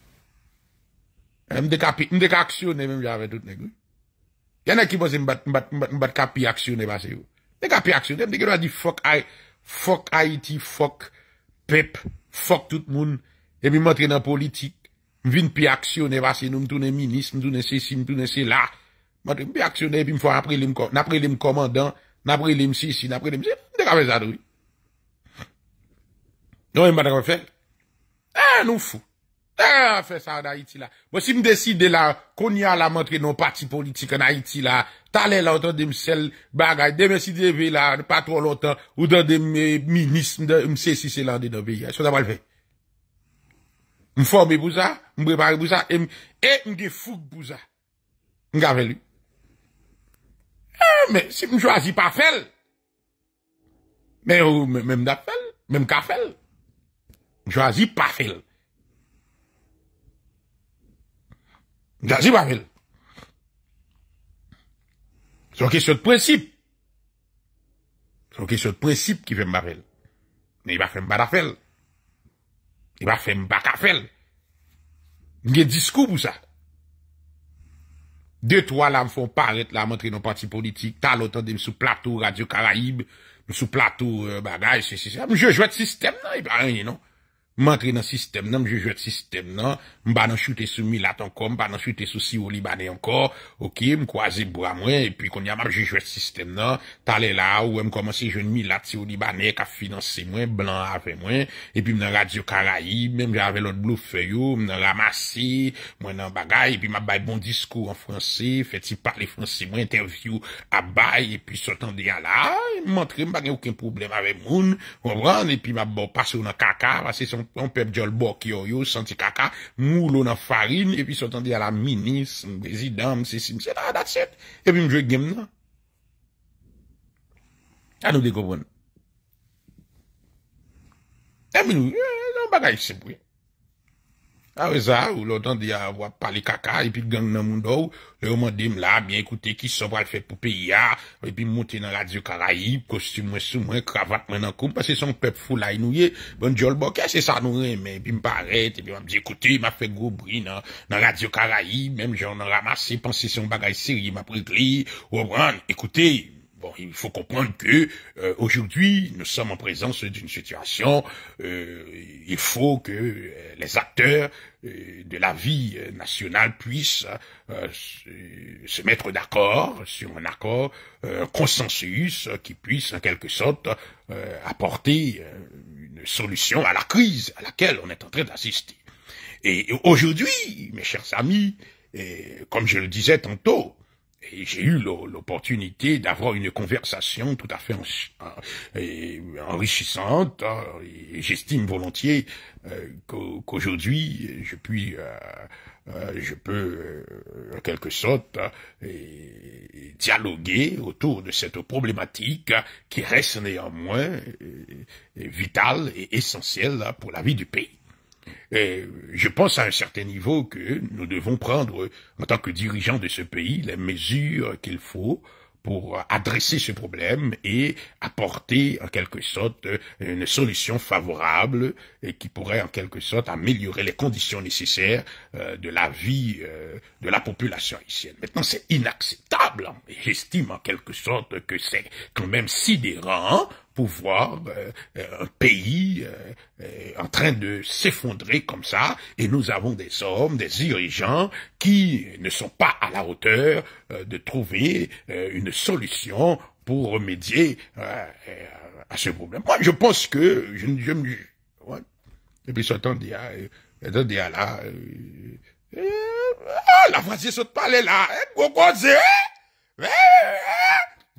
Speaker 1: Mwen dek a pi... Mwen dek a aksyon ne mwen mwen a tout negwe... Yane ki mwen se mbat... Mwen bat kapi aksyon ne ba se yo... Dek a pi aksyon... Mwen dek a di fok a... Fok Haiti... Fok... Pep... Fok tout moun... E mi montre nan politik. M vin pi aksyon eva se nou m toune minis, m toune se si, m toune se la. M vin pi aksyon eva se nou m fwa naprele m komandan, naprele m se si, naprele m se, m dek a vez a doui. Nou m batre kon fèl? Ha, e, nou fou. Ha, e, fè sa an Aiti la. M wè si m deside la, kon ya la montre nan pati politik an Aiti la, tale la, ou ton de m sel bagay, deme si de ve la, pa tro loutan, ou ton de minis, m se si se la, de do ve ya, sou da val fèl. M'formi bouza, m'prepare bouza, e m'de foug bouza. M'gave lu. Ha, eh, men, si m'jwazi pa fel, men ou men m'da fel, men m'ka fel, m'jwazi pa fel. M'jwazi pa fel. Son kisot prinsip. Son kisot prinsip ki ve m'ba fel. Men yi va fe m'ba la fel. M'jwazi pa fel. E ba fèm bak a fèl. Mwen gen diskou pou sa. Dey to alam fòn paret la a montre nou parti politik. Talotan dey msou plato radio karaib. Msou plato euh, bagaj. Mwen jò jòt sistem nan. E ba renye nan. Mwen kre nan sistem nan, mwen jujou ete sistem nan, mwen ba nan chute sou Milat an kon, mwen ba nan chute sou Siou-Libanè an kon, ok, mwen kwa zibou an mwen, epi kon ya mwen jujou ete sistem nan, talè la ou mwen komanse joun Milat Siou-Libanè ka finanse mwen, blan avè mwen, epi mwen nan Radio Karahi, mwen mwen jave lout blou feyo, oh, mwen nan ramase, mwen nan bagay, epi mwen bay bon disko an fransè, feti pale fransè mwen, interview a bay, epi sotan diya la, mwen kre mwen bagay ouken problem avè moun, mwen bran, epi mwen bo pa sou nan kaka, va se son kaka, On pep djol bok yo yo, santi kaka, mou lona farin, epi sot an di a la minis, mbezi dam, sisi, mse la, that's it. Epi mjwe gem nan. Anou de go bon. Emi nou, yon eh, bagay sepou yon. Aweza, ah ou l'otan di a wap pale kaka, epi l'gang nan moun do, e oman dem la, bien ekoute ki sobra l'fè poupé ya, epi moun te nan radyo karaib, kostume mwen sou mwen, kravat mwen nan koum, pase son pep foule a inouye, bon diol bokya se sa nouye, men epi m'paret, epi mwen mzi ekoute, mwen fè grobri nan radyo karaib, mèm jan nan ramase, panse son bagay siri, mwen prekli, ouan, ekoute. Bon, il faut comprendre que euh, aujourd'hui, nous sommes en présence d'une situation. Euh, il faut que euh, les acteurs de la vie nationale puissent se mettre d'accord sur un accord, un consensus qui puisse en quelque sorte apporter une solution à la crise à laquelle on est en train d'assister. Et aujourd'hui, mes chers amis, et comme je le disais tantôt, j'ai eu l'opportunité d'avoir une conversation tout à fait enrichissante, hein, et j'estime volontiers euh, qu'aujourd'hui je puis, euh, euh, je peux, en quelque sorte, hein, dialoguer autour de cette problématique hein, qui reste néanmoins vitale et essentielle pour la vie du pays. Et je pense à un certain niveau que nous devons prendre, en tant que dirigeants de ce pays, les mesures qu'il faut pour adresser ce problème et apporter en quelque sorte une solution favorable et qui pourrait en quelque sorte améliorer les conditions nécessaires euh, de la vie euh, de la population haïtienne. Maintenant, c'est inacceptable. Hein. J'estime en quelque sorte que c'est quand même sidérant pouvoir euh, euh, un pays euh, en train de s'effondrer comme ça, et nous avons des hommes, des dirigeants qui ne sont pas à la hauteur de trouver une solution pour remédier à ce problème. Moi, je pense que je, me et puis là. Ah, la voisine saute pas, elle là. Hein, hein,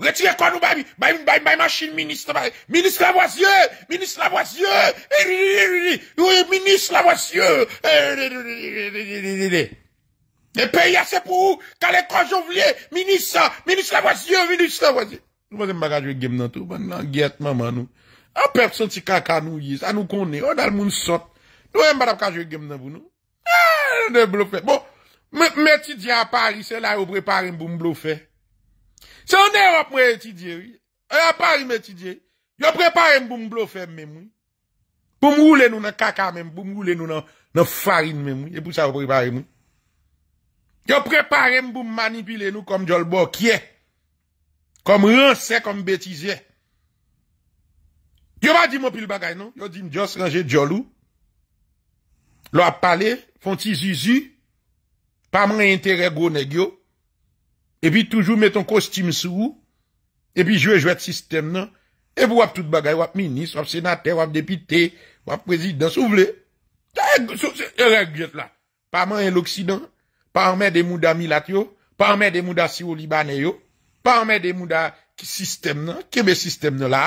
Speaker 1: Retire kon nou bay machin, Ministre la vozyen, Ministre la vozyen, Ministre la vozyen, Ministre la vozyen, Peye ase pou ou, Kale kon jow vlye, Ministre la vozyen, Ministre la vozyen, Nou wazem ba gajwe gem nan tou, An gert mam anou, An pep santi kaka nou yis, An nou kon ne, O dal moun sot, Nou wazem ba gajwe gem nan vou nou, Mè ti di a Paris, Mè ti di a Paris, Se anè wap mwen etidye, e wè a pari mwen etidye, yo preparem boum blofèm mèm wè, poum roule nou nan kaka mèm, poum roule nou nan farin mèm wè, epou sa wap preparem wè. Yo preparem boum manipile nou kom djolbo kye, kom ranse, kom betize. Yo va di mwen pil bagay nou, yo di mwen djos range djolou, lwa pale, fon ti zizi, pa mwen entere gwo negyo. epi toujou meton kostim sou, epi jwe jwet sistem nan, epi wap tout bagay, wap minis, wap senater, wap depite, wap prezidans, ou vle. Tè, sou se reg yet la. Pa man en l'Oksidant, pa anmen demou da Milat yo, pa anmen demou da Siro-Liban yo, pa anmen demou da sistem nan, keme sistem nan la,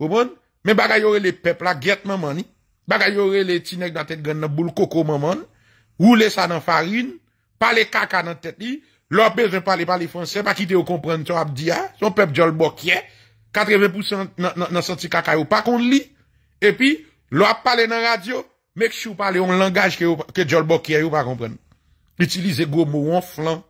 Speaker 1: ou moun, men bagay yore le pepl la get maman ni, bagay yore le tinek nan tèt gand nan boul koko maman, ou lesa nan farin, pa le kaka nan tèt ni, Leur besoin parler parler français, pas quitter au comprendre, tu as dit, hein. son peuple Jol Bokye, 80% dans senti caca pas qu'on lit. Et puis, a parle dans radio, mais que parlez un langage que, que Jol ou pas comprendre. Utilisez gros mots en flanc.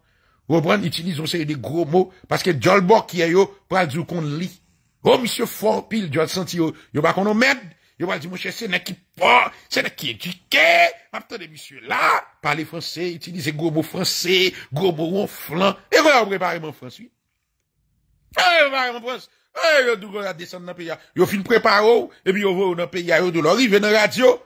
Speaker 1: Reprendre, utilisez aussi des gros mots, parce que Jol ou pas du qu'on lit. Oh, monsieur fort pile, as senti, yo, pas qu'on mette. Yo voyez, mon c'est n'est qui pas, c'est n'est qui éduqué. des monsieur, là, parler français, utiliser gros mots français, gros mots français Et voilà, préparer mon français eh, mon français. eh, yo, descendre dans pays. Yo, fin préparer, oh. et puis pays, radio.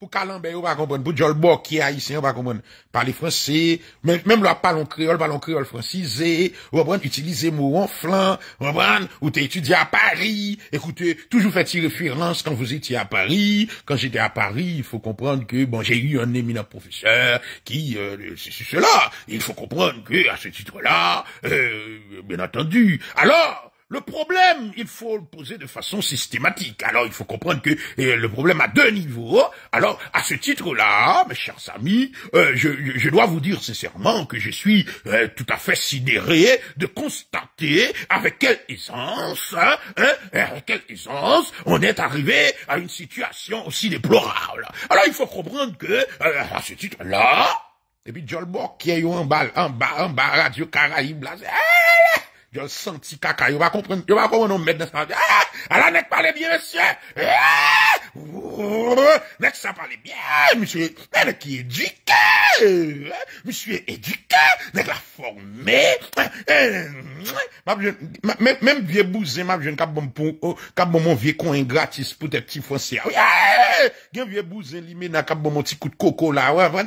Speaker 1: Pour Calambe, on va comprendre. Pour Jolbo qui est haïtien, on va comprendre. Parler français. Même, même là, parlons créole, parlons créole francisé. On va prendre, utiliser mot en flanc. On va prendre, ou t'es étudié à Paris. Écoutez, toujours faites référence quand vous étiez à Paris. Quand j'étais à Paris, il faut comprendre que, bon, j'ai eu un éminent professeur qui, euh, c'est cela. Il faut comprendre que, à ce titre-là, euh, bien entendu. Alors, le problème, il faut le poser de façon systématique. Alors, il faut comprendre que eh, le problème a deux niveaux. Alors, à ce titre-là, mes chers amis, euh, je, dois vous dire sincèrement que je suis euh, tout à fait sidéré de constater avec quelle aisance, hein, hein, avec quelle aisance, on est arrivé à une situation aussi déplorable. Alors, il faut comprendre que, euh, à ce titre-là, et puis qui eu un bal, un bas, un bas, Radio Caraïbe, là, Yo l senti kaka. Yo va kompren. Yo va kompren. Yo mèd nan san. A la nèk pale biye mèsyè. Nèk san pale biye. Mèd nan ki edike. Mèd nan ki edike. Nèk la formè. Mèm vie bouzen. Mèm vie bouzen. Mèm vie bouzen. Mèm vie bouzen. Mèm vie bouzen. Mèm vie bouzen.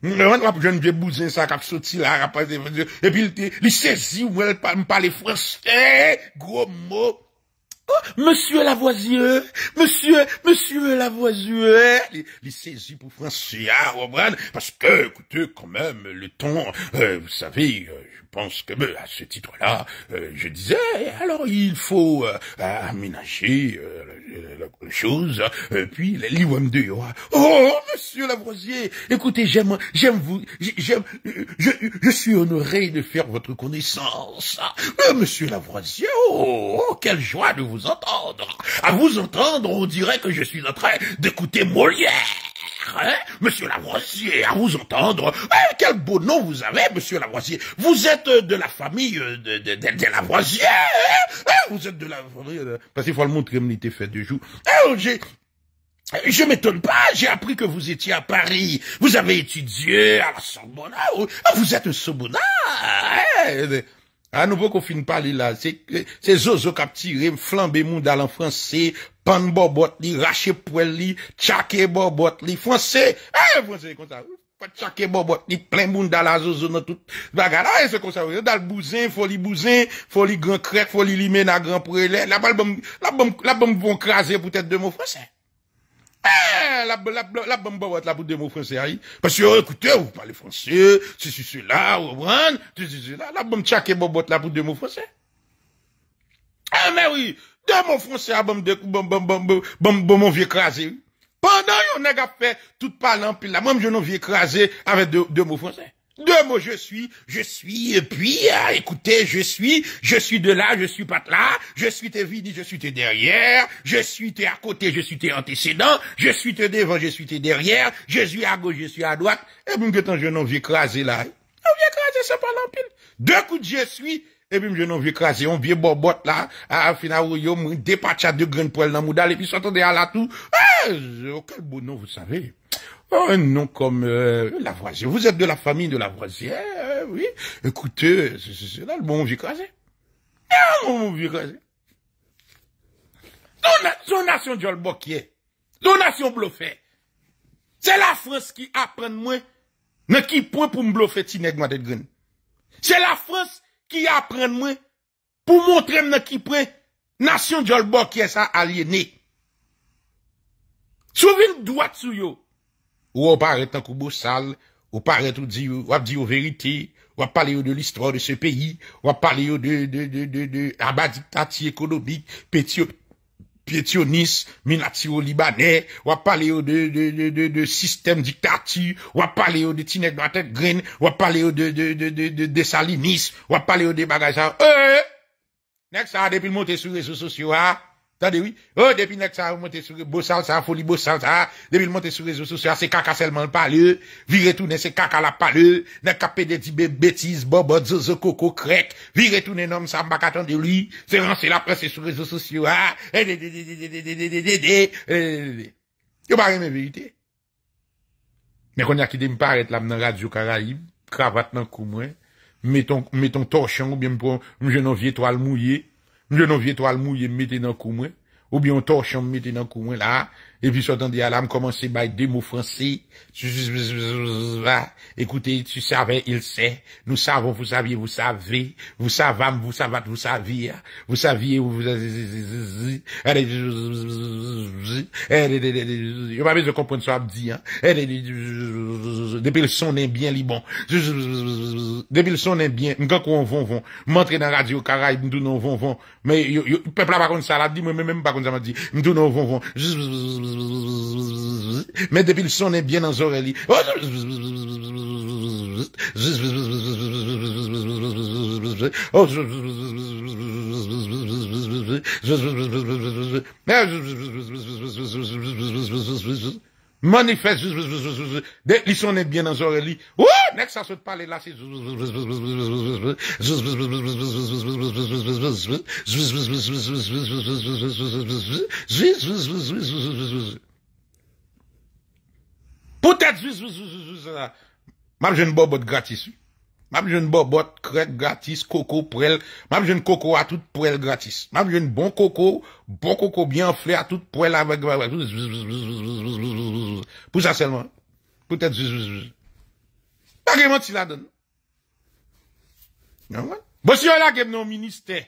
Speaker 1: Mèm vie bouzen. Il puis il soti il saisit E il oh, Monsieur Lavoisier, monsieur, monsieur Lavoisier, il saisit pour François parce que, écoutez, quand même, le ton, euh, vous savez, euh, pense que, ben, à ce titre-là, euh, je disais, alors il faut euh, aménager euh, la, chose, puis l'IOM2. Oh, monsieur Lavoisier, écoutez, j'aime, j'aime vous, j'aime, je, je suis honoré de faire votre connaissance. monsieur Lavoisier, oh, oh, oh, quelle joie de vous entendre. À vous entendre, on dirait que je suis en train d'écouter Molière monsieur Lavoisier, à vous entendre. Eh, quel beau nom vous avez, monsieur Lavoisier. Vous êtes euh, de la famille euh, de, de, Lavoisier. Hein, hein. vous êtes de la famille... Euh, parce qu'il faut le montrer, il fait de jour. Je ne Je m'étonne pas, j'ai appris que vous étiez à Paris. Vous avez étudié à la Sorbonne. Ah, oh, ah, vous êtes un A nou pou kon fin pa li eh, la, se zozo kap tirem flanbe moun dalan franse, pan bo bot li, rache pou el li, chake bo bot li, franse, e franse kon sa, chake bo bot li, plen moun dalan zozo nan tout bagala, ah, e se kon sa, dal bouzen, foli bouzen, foli gran krek, foli li mena gran pou elen, la bom bon kraser pou tete de moun franse. Ah, la, la, la, bombe là pour deux mots français. Parce que, écoutez, vous parlez français, si cela, vous comprenez, si cela. La bombe tchaké bobot là pour deux mots français. Ah, mais oui, deux mots français à ah, bombe de bombe, bombe, bombe, bombe, mon vieux écrasé. Pendant, on a fait tout parlant, puis la même je vieux écrasé avec deux, deux mots français. Deux mots, je suis, je suis, et puis, écoutez, je suis, je suis de là, je suis pas de là, je suis t'es vide, je suis t'es derrière, je suis t'es à côté, je suis t'es antécédents, je suis t'es devant, je suis t'es derrière, je suis à gauche, je suis à droite, et puis, que un jeune homme écrasé là, on vient écraser c'est pas l'empile. Deux coups de je suis, et puis, je jeune vieux écrasé, on vient bobotte là, à final, des dépatcha de graines poêle dans moudal, et puis, s'entendait à la tout, ah, auquel bon nom, vous savez un nom comme euh, Lavoisier. Vous êtes de la famille de Lavoisier, hein, oui. Écoutez, c'est là le bon vieux crasé. Ah, mon vieux crasé. Donation John Boquier. C'est la France qui apprend moins, mais qui point pour me bluffer de gren. C'est la France qui apprend moi, pour montrer me qui point, nation John Boquier ça aliéné. Souvez-vous droite sur yo. Ou wap paret nan koubo sal, wap paret wap diyo verite, wap pale yo de l'histoire de se peyi, wap pale yo de abadiktati ekonomik, petionis, minatio libanè, wap pale yo de sistem diktati, wap pale yo de tinek do atek gren, wap pale yo de salimis, wap pale yo de bagajan. Nèk sa depil monte sou resososyo ha? Tande oh, ah. eh, eh, wè? Ou, depi net sa a montè sou rezo sousoa, se kaka selman palè, vire toune se kaka la palè, ne kapè de tibe betis, bobo, zozo, koko, krek, vire toune nom sa mbakatan de wè, se ranse la prese sou rezo sousoa, edè, edè, edè, edè, edè, edè, edè, edè, edè, edè, edè, edè. Yo barè mè veyite. Mè kon ya ki de mpare et la mnen radyo karaib, kravat nan kou mwen, mè ton torchon, mwen mpon mwen jenon vietwal mouye, mwenon vye to al mou ye m mede nan kou mwen, ou byon to chan m mede nan kou mwen la a, Et puis, j'entends des alarmes commencer par deux mots français. Écoutez, tu savais, il sait. Nous savons, vous saviez, vous savez. Vous savez, vous savez, vous saviez. Vous saviez, vous saviez. Je pas besoin comprendre ce dit. Hein. Depuis le son est bien liban. Depuis le son est bien. M'gant qu'on von von. M'entrer dans la radio, nous nous non von von. Mais, peuple a pas contre ça, l'a dit, même pas contre ça, m'a dit. non mais depuis le son est bien dans Aurélie manifeste, ils sont bien dans lit. nest que ça parler là, c'est, peut-être, m'a jeune Mab jwen bon bot krek gratis, koko prel. Mab jwen koko atout prel gratis. Mab jwen bon koko, non, bon koko byen fle atout prel avek. Pou sa selman. Pou tèd zvzvzvzvzvz. Pagè moun ti la don. Nan wè? Bo si yo la gen nou minister.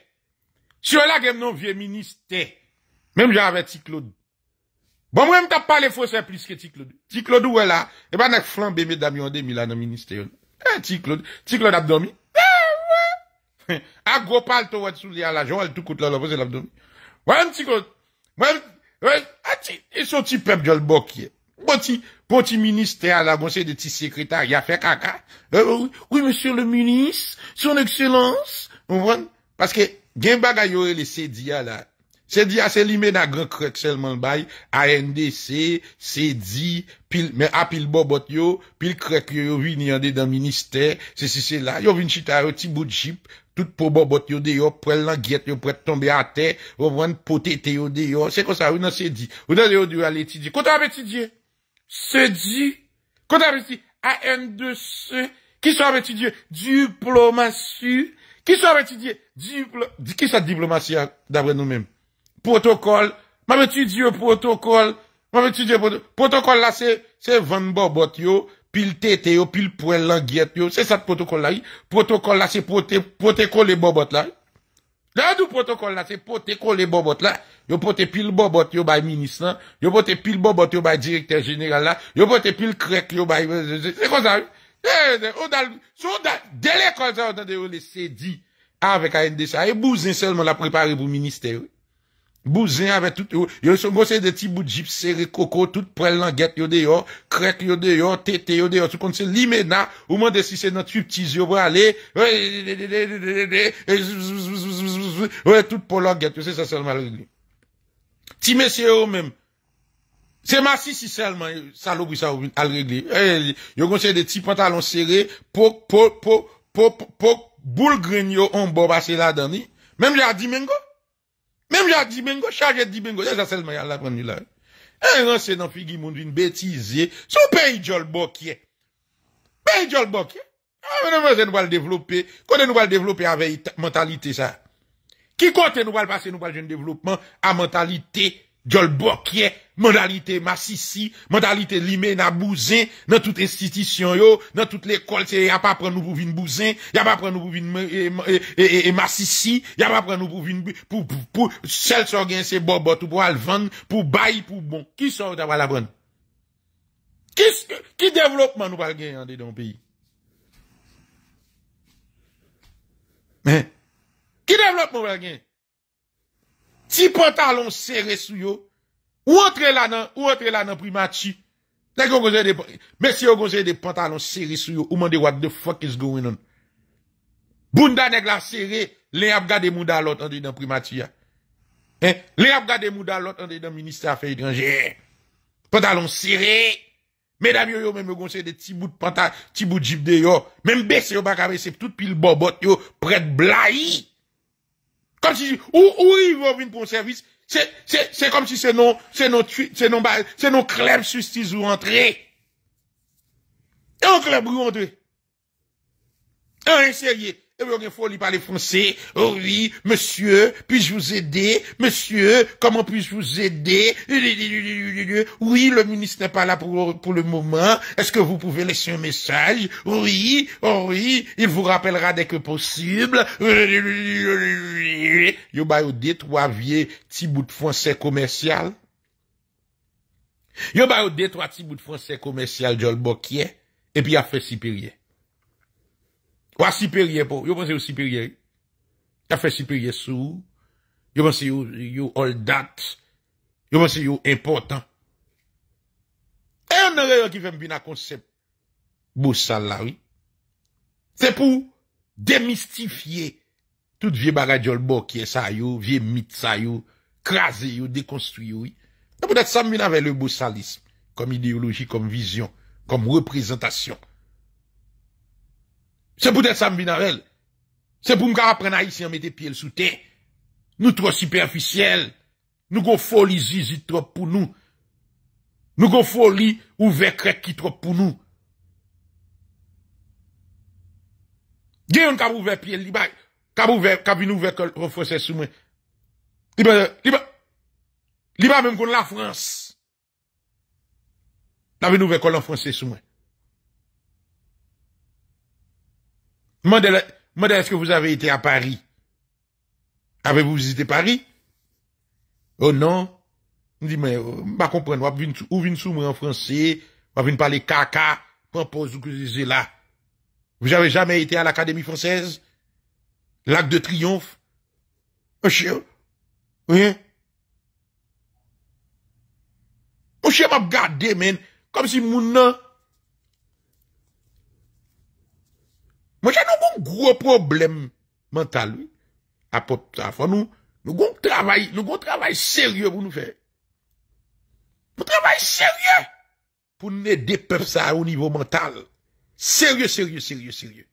Speaker 1: Si yo la gen nou vie minister. Mèm jè avè t'i kloud. Bon mwen mta pale fòsè plis ke t'i kloud. Ti kloud ou wè la, e eh ba nèk flan beme dami yon de mi lan nan minister yon. Eh, ti klot abdomi. Eh, a gopal to wad sou li al ajon al tou kout la lo pos el abdomi. Wan ti klot. Wan. Bon, bon, bon, a ti. E euh, so ti pep diol bok ye. Wan ti. Pon ti minister la. Wan se de ti sekretar ya fe kaka. Ou. Ou monsir le minus. Son ekselans. Wan. Paske gen bagay yo e lesediya la. Se di a se li men a gran krek selman bay, a ende se, se di, apil bo bot yo, pil krek yo yo vi ni yande dan minister, se si se la, yo vin chita yo ti bout jip, tout po bo bot yo de yo, prel langyet yo prel tombe a te, wavwen potete yo de yo, se kon sa ou nan se di. Ou nan yo di yo ale ti di, kouta abe ti di, e? se di, kouta abe ti di, a ende se, ki sa abe ti di, e? diplomasy, ki sa abe ti di, ki sa diplomasy d'abre nou menm, protokol, mame tu di yo protokol, protokol la se, se van bobot yo, pil tete yo, pil pouen langyet yo, se sat protokol la, protokol la se pote, pote kon le bobot la, la nou protokol la se pote kon le bobot la, yo pote pil bobot yo bay ministran, yo pote pil bobot yo bay direktor general la, yo pote pil krek yo bay, se kon sa, sou da, dele kon sa, yo le se di, avek a yon desa, e bou zin selman la prepare bou minister yo, Bouzen avè tout. Yo gonsè de ti bout jip serè koko. Tout prèl langèt yo de yo. Krek yo de yo. Tete yo de yo. Sou kon se li mena. Ou man de si se nan triptiz yo vè alè. Wey, wey, wey, wey, wey, wey. Wey, wouz, wouz, wouz, wouz, wouz. Ouè tout prèl langèt. Yo se sa salman alregli. Ti mesè yo mèm. Se ma si si salman. Salou bwi sa alregli. E, yo gonsè de ti pantalon serè. Pok, pok, pok, pok, pok. Boul gren yo anboba se la dani. Mèm jè a dimengo Même Jacques Dibengo, chargé Dibengo, c'est ça seulement, il a prendre là. Un ancien dans Figui une bêtise. Eh. son pays Jolbokier. Pays Jolbokier. Ah, mais nous allons développer. Quand nous allons développer avec mentalité, ça. Qui compte nous allons passer, nous allons développement à mentalité Jolbokier. modalite masisi, modalite lime na bouzin, nan tout estitisyon yo, nan tout lekol, se ya pa pren nou bouvin bouzin, ya pa pren nou bouvin eh, eh, eh, masisi, ya pa pren nou bouvin pou sel sor gen se bo bot, pou alvan, pou bayi pou bon. Ki sor dava la bon? Ki devlopman nou valgen an de don peyi? Men, ki devlopman nou valgen? Ti pantalon serre sou yo, Ou entre la nan, ou entre là dans primati. des, de, de pantalon serrés yo, what the fuck is going on. Bunda n'est la serré, les ap gade mou ont lot ande dans Primatia. Hein? le ap gade mou da lot affaires étrangères. Pantalon serrés !» Mesdames yo même vous de petits bout de pantalon, des bout bouts de yo. Même bese vous avez des tout pile bobot yo, de blahi. Comme si, ou, ou ils vont venir pour un service, c'est c'est comme si c'est non c'est non c'est non c'est non club justice ou entrer. Et on club ou entrer. un sérieux. Et bien, il parler français. Oh oui, monsieur, puis-je vous aider? Monsieur, comment puis-je vous aider? Oui, le ministre n'est pas là pour, pour le moment. Est-ce que vous pouvez laisser un message? Oui, oui, il vous rappellera dès que possible. Yo, bah, des trois vieux petits bouts de français commercial. Yo, bah, des trois petits bouts de français commercial, Jolbokye, et puis a fait Sipirien. Ou a siperye pou. Yo pwese yo siperye. Ta fè siperye sou. Yo pwese yo all that. Yo pwese yo important. E yon nan reyo ki fèm bina konsep bousal la. Se pou demistifiye tout vie barajol bokye sa yo, vie mit sa yo, krasi yo, dekonstruyo yo. Yo pwese sa mbina vele bousalism kom ideologi, kom vizyon, kom reprezentasyon. Se pou det sa m binarel. Se pou m ka apren a yi se yon me de piel sou te. Nou tro superficiel. Nou kon foli zizi tro pou nou. Nou kon foli ouve krek ki tro pou nou. Dye yon kab ouve piel liba. Kab ouve, kab inouve kol an franse sou mwen. Liba, liba. Liba men kon la franse. Tave inouve kol an franse sou mwen. Mandela, est-ce que vous avez été à Paris? Avez-vous visité Paris? Oh non. Je dis, mais, euh, pas comprendre, ou vin sous moi en français, Vous vin parler caca, propose que là. Vous n'avez jamais été à l'Académie française? L'Arc de Triomphe? Un oh, chien? Oui? Oh chien m'a gardé, man, comme si mon nom, Moi, j'ai un gros problème mental, oui. À propos nous, nous avons travail, nous avons travail sérieux pour nous faire. Un travail sérieux pour nous aider peuple ça au niveau mental. Sérieux, sérieux, sérieux, sérieux.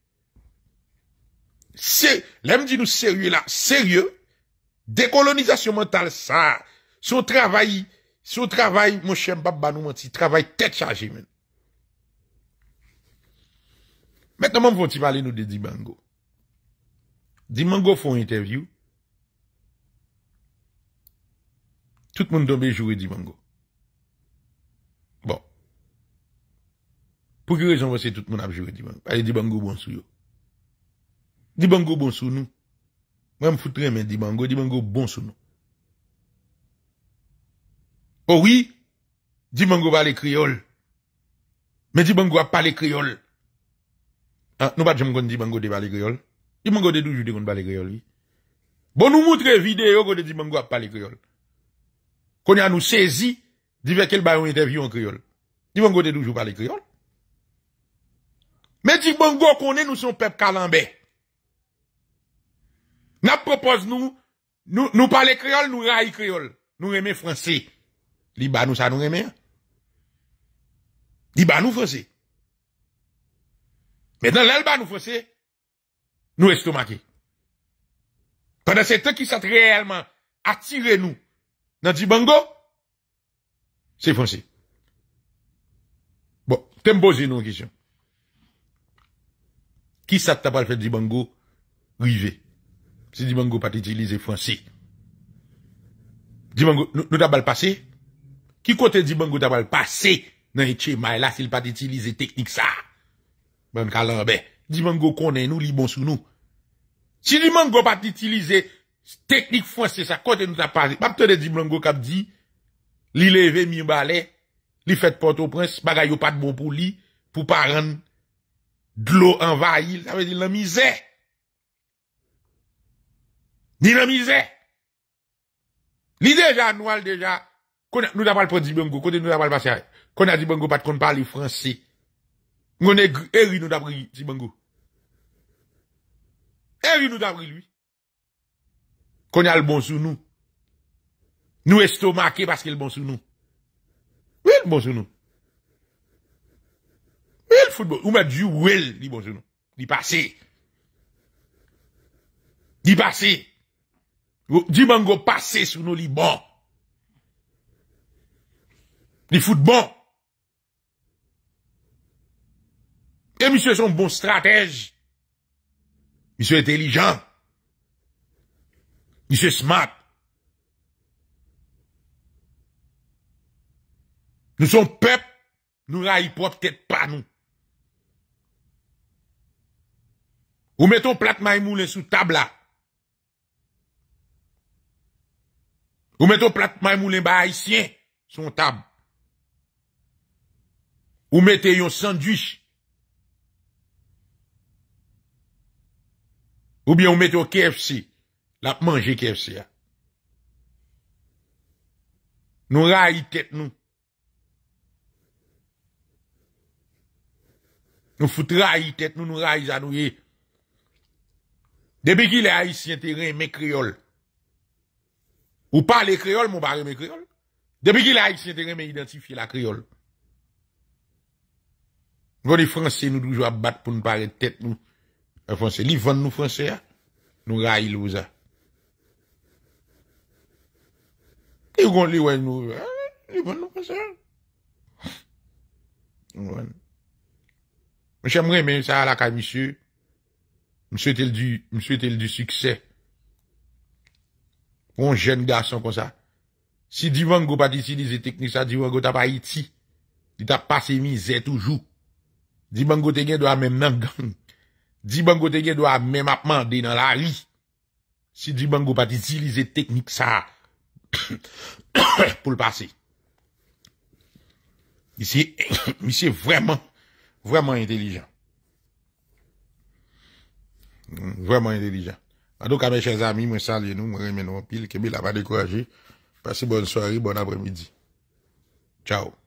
Speaker 1: C'est, l'homme dit nous sérieux là, sérieux. Décolonisation mentale, ça. Son travail, son travail, mon cher papa nous menti, travail tête chargée, même. Metta man fon ti valen nou de Dibango. Dibango fon interview. Tout moun dobe jure Dibango. Bon. Pou ki rezon wese tout moun ap jure Dibango. Aye Dibango bon sou yo. Dibango bon sou nou. Mwen foute remen Dibango. Dibango bon sou nou. Oh Ouwi. Dibango va le kriol. Men Dibango ap pale kriol. Mwen foute remen Dibango. Ah, nou pat jom kon di bango de pale kriol. Di bango de doujou de kon pale kriol. Bo nou moutre videyo kon de di bango ap pale kriol. Kon ya nou sezi di veke l bayon interviyon kriol. Di bango de doujou pale kriol. Me di bango kon e nou son pep kalambe. Nap propos nou, nou pale kriol, nou ray kriol. Nou reme franse. Li banou sa nou reme. Li banou franse. Mè nan lèl ba nou fransè, nou estomaki. Pendan se te ki sat reèlman atire nou nan Djibango, se fransè. Bon, tembo zin nou kisyon. Ki sat tabal fè Djibango rive? Se Djibango pati tjilize fransè. Djibango nou tabal pasè? Ki kote Djibango tabal pasè nan itche ma la sil pati tjilize teknik sa? Mwen bon kalan, be, Dibongo konen nou, li bon sou nou. Si Dibongo pati itilize teknik franse, sa kote nou ta pari, pa pte de Dibongo kap di, li leve, mi mbale, li fet pote ou prens, bagay ou pati bon pou li, pou pa ren dlo envayi, sa ve di nan mize. Di nan mize. Li deja, nou al deja, konen nou ta pari pou Dibongo, kote nou ta pari pasi, konen Dibongo pati konen pari franse, On Eri nous d'abri, Tibango. Eri nous d'abri, lui. Qu'on a le bon sous nous. Nous estomacés parce qu'il est bon sous nous. Oui, le bon sous nous. Oui, le football. Ou mettre du well, il bon sous nous. Il passé. Il passé. est passé sous nous, il bon. Il E mi se son bon stratej. Mi se entelijan. Mi se smart. Nou son pep, nou la hipotet pa nou. Ou meton plat maymou le sou tab la. Ou meton plat maymou le ba aisyen son tab. Ou meten yon sandwish Ou bien ou mette ou KFC La pmanje KFC a Nou rayi tet nou Nou foute rayi tet nou Nou rayi zanouye Debe ki le rayi sinteren Mè kriol Ou pale kriol mou bare mè kriol Debe ki le rayi sinteren Mè identifi la kriol Mweni franse nou doujwa bat Poun pare tet nou Euh, li van nou franse ya, nou ga ilouza. Li ou kon li wan nou, euh, li van nou franse ya. Mwen chanmwen men msa alaka misyo, mwen souetel di souetel di suksè. Pon jen gason kon sa. Si divan go pati si li ze teknik sa, divan go ta pa iti. Li ta pase mi, ze toujou. Divan go te gen do a men nan gang. Dibango te gen do a mem ap mande nan la li. Si dibango pati itilize teknik sa pou l'pase. Mi se vreman vreman intelijan. Vreman intelijan. A do ka meche zami, mwen salye nou, mwen remen wapil, kebe la pa dekoraje. Pase bon soare, bon apremidi. Ciao.